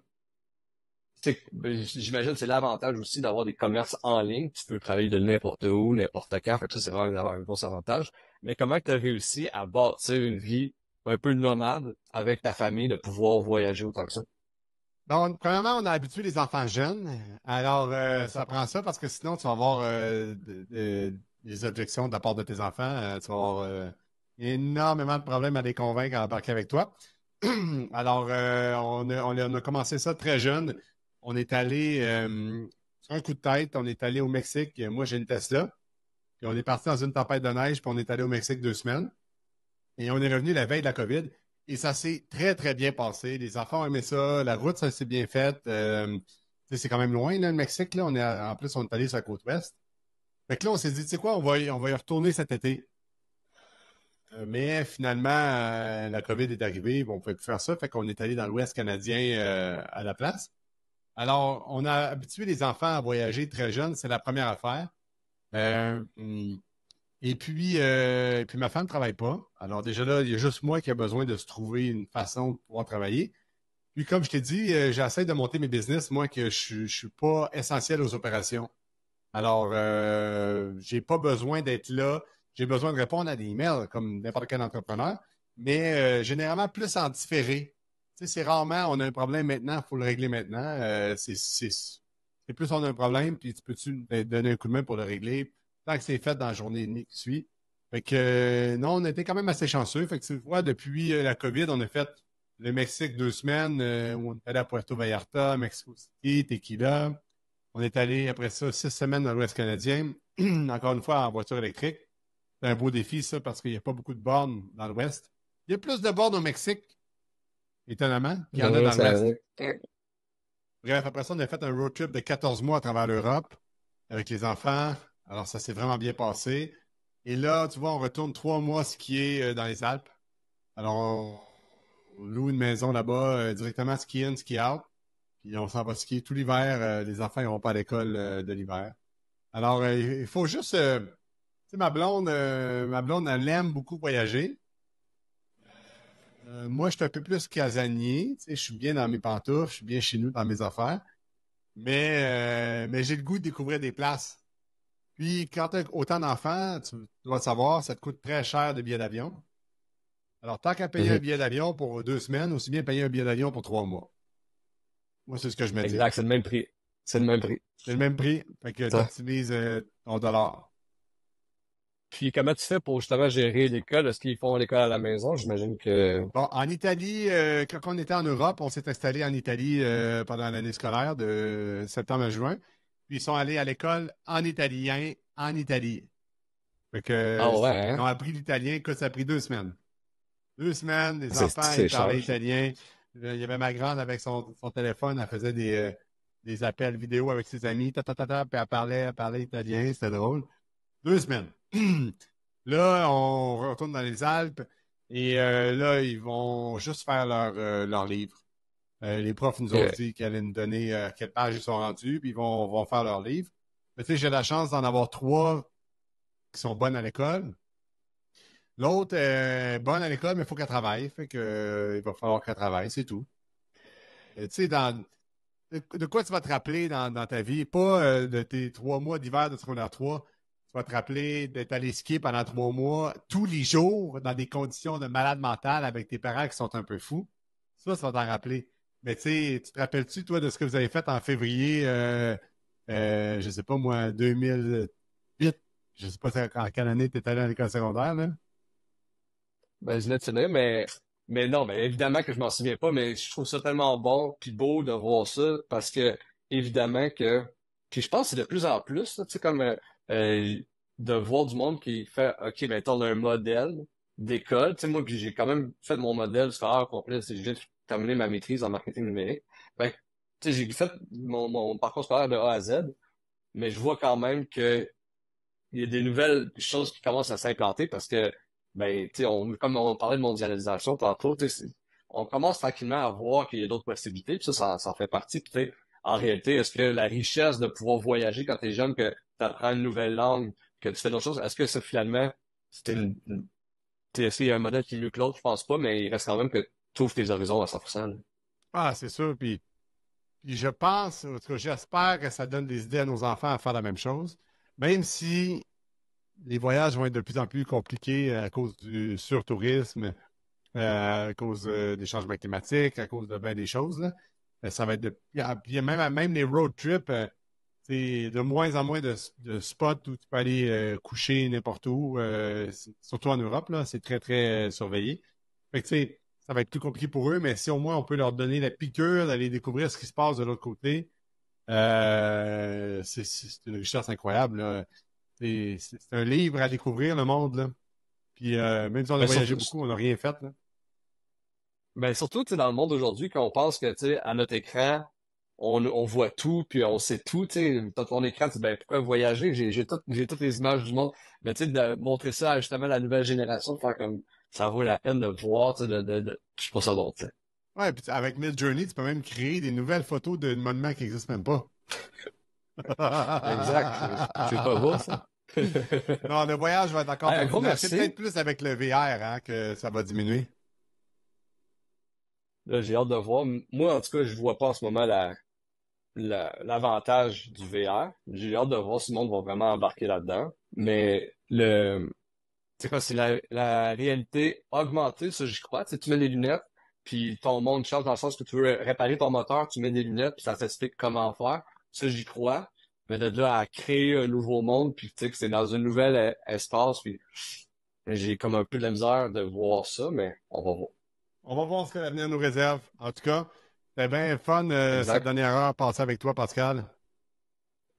ben, j'imagine que c'est l'avantage aussi d'avoir des commerces en ligne. Tu peux travailler de n'importe où, n'importe quand. ça, c'est vraiment un gros avantage. Mais comment tu as réussi à bâtir une vie un peu nomade avec ta famille, de pouvoir voyager autant que ça? Bon, premièrement, on a habitué les enfants jeunes. Alors, euh, ça prend ça parce que sinon, tu vas avoir euh, des objections de la part de tes enfants. Euh, tu vas avoir énormément de problèmes à les convaincre à embarquer avec toi. Alors, on, a, commencé ça très jeune on est allé, euh, un coup de tête, on est allé au Mexique. Moi, j'ai une Tesla. Puis on est parti dans une tempête de neige, puis on est allé au Mexique deux semaines. Et on est revenu la veille de la COVID. Et ça s'est très, très bien passé. Les enfants ont aimé ça. La route, ça s'est bien faite. Euh, c'est quand même loin, là, le Mexique. Là. On est en plus, on est allé sur la côte ouest. Fait que là, on s'est dit, tu sais quoi, on va, y, on va y retourner cet été. Euh, mais finalement, la COVID est arrivée, on ne pouvait plus faire ça. Fait qu'on est allé dans l'Ouest canadien à la place. Alors, on a habitué les enfants à voyager très jeunes, c'est la première affaire. Euh, mm. et puis, euh, puis ma femme ne travaille pas. Alors déjà là, il y a juste moi qui ai besoin de se trouver une façon de pouvoir travailler. Puis comme je t'ai dit, euh, j'essaie de monter mes business, moi que je, ne suis pas essentiel aux opérations. Alors, je j'ai pas besoin d'être là. J'ai besoin de répondre à des emails comme n'importe quel entrepreneur, mais généralement plus en différé c'est rarement on a un problème maintenant, il faut le régler maintenant. Euh, c'est plus on a un problème, puis tu peux-tu ben, donner un coup de main pour le régler tant que c'est fait dans la journée et demie qui suit. Fait que euh, non, on était quand même assez chanceux. Fait que tu vois, depuis euh, la COVID, on a fait le Mexique deux semaines on est allé à Puerto Vallarta, Mexico City, Tequila. On est allé après ça six semaines dans l'Ouest canadien, encore une fois en voiture électrique. C'est un beau défi, ça, parce qu'il n'y a pas beaucoup de bornes dans l'Ouest. Il y a plus de bornes au Mexique étonnamment. Il y en a dans le Bref, après ça, on a fait un road trip de 14 mois à travers l'Europe avec les enfants. Alors, ça s'est vraiment bien passé. Et là, tu vois, on retourne trois mois skier euh, dans les Alpes. Alors, on loue une maison là-bas, euh, directement ski in, ski out. Puis on s'en va skier tout l'hiver. Euh, les enfants n'iront pas à l'école de l'hiver. Alors, il faut juste. tu sais, ma blonde, ma blonde, elle aime beaucoup voyager. Euh, moi, je suis un peu plus casanier. Tu je suis bien dans mes pantoufles, je suis bien chez nous dans mes affaires. Mais, euh, j'ai le goût de découvrir des places. Puis, quand tu as autant d'enfants, tu dois le savoir, ça te coûte très cher de billets d'avion. Alors, tant qu'à payer mhm. un billet d'avion pour deux semaines, aussi bien payer un billet d'avion pour trois mois. Moi, c'est ce que je me dis. Exact, c'est le même prix. C'est le même prix. C'est le même prix. Fait que tu optimises euh, ton dollar. Puis comment tu fais pour justement gérer l'école? Est-ce qu'ils font l'école à la maison? J'imagine que. Bon, en Italie, euh, quand on était en Europe, on s'est installé en Italie euh, pendant l'année scolaire de septembre à juin. Puis ils sont allés à l'école en italien, en Italie. Fait que ah ouais, hein? ils ont appris l'italien, que ça a pris deux semaines. Deux semaines, les enfants ils parlaient italien. Euh, il y avait ma grande avec son, téléphone, elle faisait des, appels vidéo avec ses amis, ta, ta, ta, puis elle parlait, elle parlait italien, c'était drôle. Deux semaines là, on retourne dans les Alpes et euh, là, ils vont juste faire leur, euh, leur livre. Euh, les profs nous ont dit qu'ils allaient nous donner à quelle page ils sont rendus, puis ils vont, faire leur livre. Mais tu sais, j'ai la chance d'en avoir trois qui sont bonnes à l'école. L'autre est bonne à l'école, mais il faut qu'elle travaille. Fait que, il va falloir qu'elle travaille, c'est tout. tu sais, de, quoi tu vas te rappeler dans, ta vie? Pas de tes trois mois d'hiver de secondaire 3, vas te rappeler d'être allé skier pendant trois mois, tous les jours, dans des conditions de malade mentale avec tes parents qui sont un peu fous. Ça, ça va t'en rappeler. Mais tu sais, tu te rappelles-tu, toi, de ce que vous avez fait en février, euh, euh, je sais pas moi, 2008? Je sais pas en quelle année tu es allé à l'école secondaire, là? Ben, je l'ai mais mais non, mais évidemment que je m'en souviens pas, mais je trouve ça tellement bon et beau de voir ça parce que évidemment que puis je pense que c'est de plus en plus, tu sais comme euh, euh, de voir du monde qui fait OK, ben tu un modèle d'école. Tu sais, moi, j'ai quand même fait mon modèle scolaire complet, c'est juste terminé ma maîtrise en marketing numérique. Ben, tu sais, j'ai fait mon, parcours scolaire de A à Z, mais je vois quand même que il y a des nouvelles choses qui commencent à s'implanter parce que, ben, tu sais, on, comme on parlait de mondialisation tantôt, on commence tranquillement à voir qu'il y a d'autres possibilités, puis ça, ça, fait partie. sais en réalité, est-ce que la richesse de pouvoir voyager quand tu es jeune, que apprends une nouvelle langue, que tu fais d'autres choses. Est-ce que ça, finalement, c'était un modèle qui est mieux que l'autre? Je pense pas, mais il reste quand même que tu ouvres tes horizons à 100%. Ah, c'est sûr. Puis, je pense, en tout j'espère que ça donne des idées à nos enfants à faire la même chose, même si les voyages vont être de plus en plus compliqués à cause du surtourisme, euh, à cause euh, des changements climatiques, à cause de bien des choses. Ça va être de... Puis même, même les road trips, euh, c'est de moins en moins de, spots où tu peux aller euh, coucher n'importe où, euh, surtout en Europe, là, c'est très, très euh, surveillé. ça va être plus compliqué pour eux, mais si au moins on peut leur donner la piqûre d'aller découvrir ce qui se passe de l'autre côté, c'est une richesse incroyable. C'est un livre à découvrir, le monde. Puis même si on a ben, voyagé beaucoup, on n'a rien fait. Ben, surtout dans le monde aujourd'hui, quand on pense que à notre écran, on, voit tout, puis on sait tout, tu sais, ton écran, tu ben, pourquoi voyager? J'ai, toutes les images du monde. Mais tu sais, de montrer ça à, justement à la nouvelle génération, de faire comme, ça vaut la peine de voir, tu sais, de, je sais pas ça d'autre, Ouais, puis avec Midjourney, tu peux même créer des nouvelles photos de monuments qui n'existent même pas. exact. C'est pas beau, ça. non, le voyage va être encore plus. C'est peut-être plus avec le VR hein, que ça va diminuer. Là, j'ai hâte de voir. Moi, en tout cas, je vois pas en ce moment la, l'avantage du VR. J'ai hâte de voir si le monde va vraiment embarquer là-dedans. Mais le. C'est la, réalité augmentée, ça j'y crois. T'sais, tu mets les lunettes, puis ton monde change dans le sens que tu veux réparer ton moteur, tu mets des lunettes, puis ça t'explique comment faire. Ça j'y crois. Mais de là à créer un nouveau monde, puis tu sais que c'est dans un nouvel euh, espace, puis j'ai comme un peu de la misère de voir ça, mais on va voir. On va voir ce que l'avenir nous réserve. En tout cas, c'était bien fun euh, cette dernière heure passée avec toi, Pascal.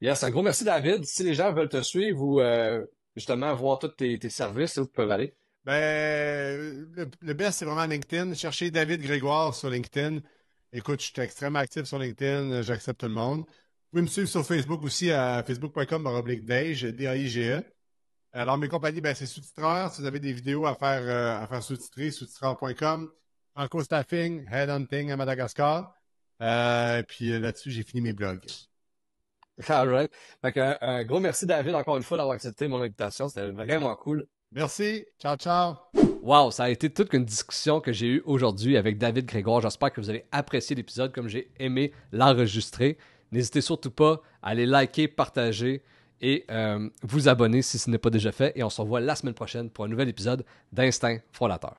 Yes, un gros merci, David. Si les gens veulent te suivre ou euh, justement voir tous tes, services, où ils peuvent aller. Ben, le, best, c'est vraiment LinkedIn. Cherchez David Grégoire sur LinkedIn. Écoute, je suis extrêmement actif sur LinkedIn. Euh, j'accepte tout le monde. Vous pouvez me suivre sur Facebook aussi à facebook.com D-A-I-G-E. E. Alors, mes compagnies, ben, c'est sous titreur Si vous avez des vidéos à faire, à faire sous-titrer, sous titreurcom en Head staffing headhunting à Madagascar. Euh, et puis euh, là-dessus, j'ai fini mes blogs. All right. Euh, un, gros merci, David, encore une fois, d'avoir accepté mon invitation. C'était vraiment cool. Merci. Ciao, ciao. Wow, ça a été toute une discussion que j'ai eue aujourd'hui avec David Grégoire. J'espère que vous avez apprécié l'épisode comme j'ai aimé l'enregistrer. N'hésitez surtout pas à aller liker, partager et vous abonner si ce n'est pas déjà fait. Et on se revoit la semaine prochaine pour un nouvel épisode d'Instinct Fondateur.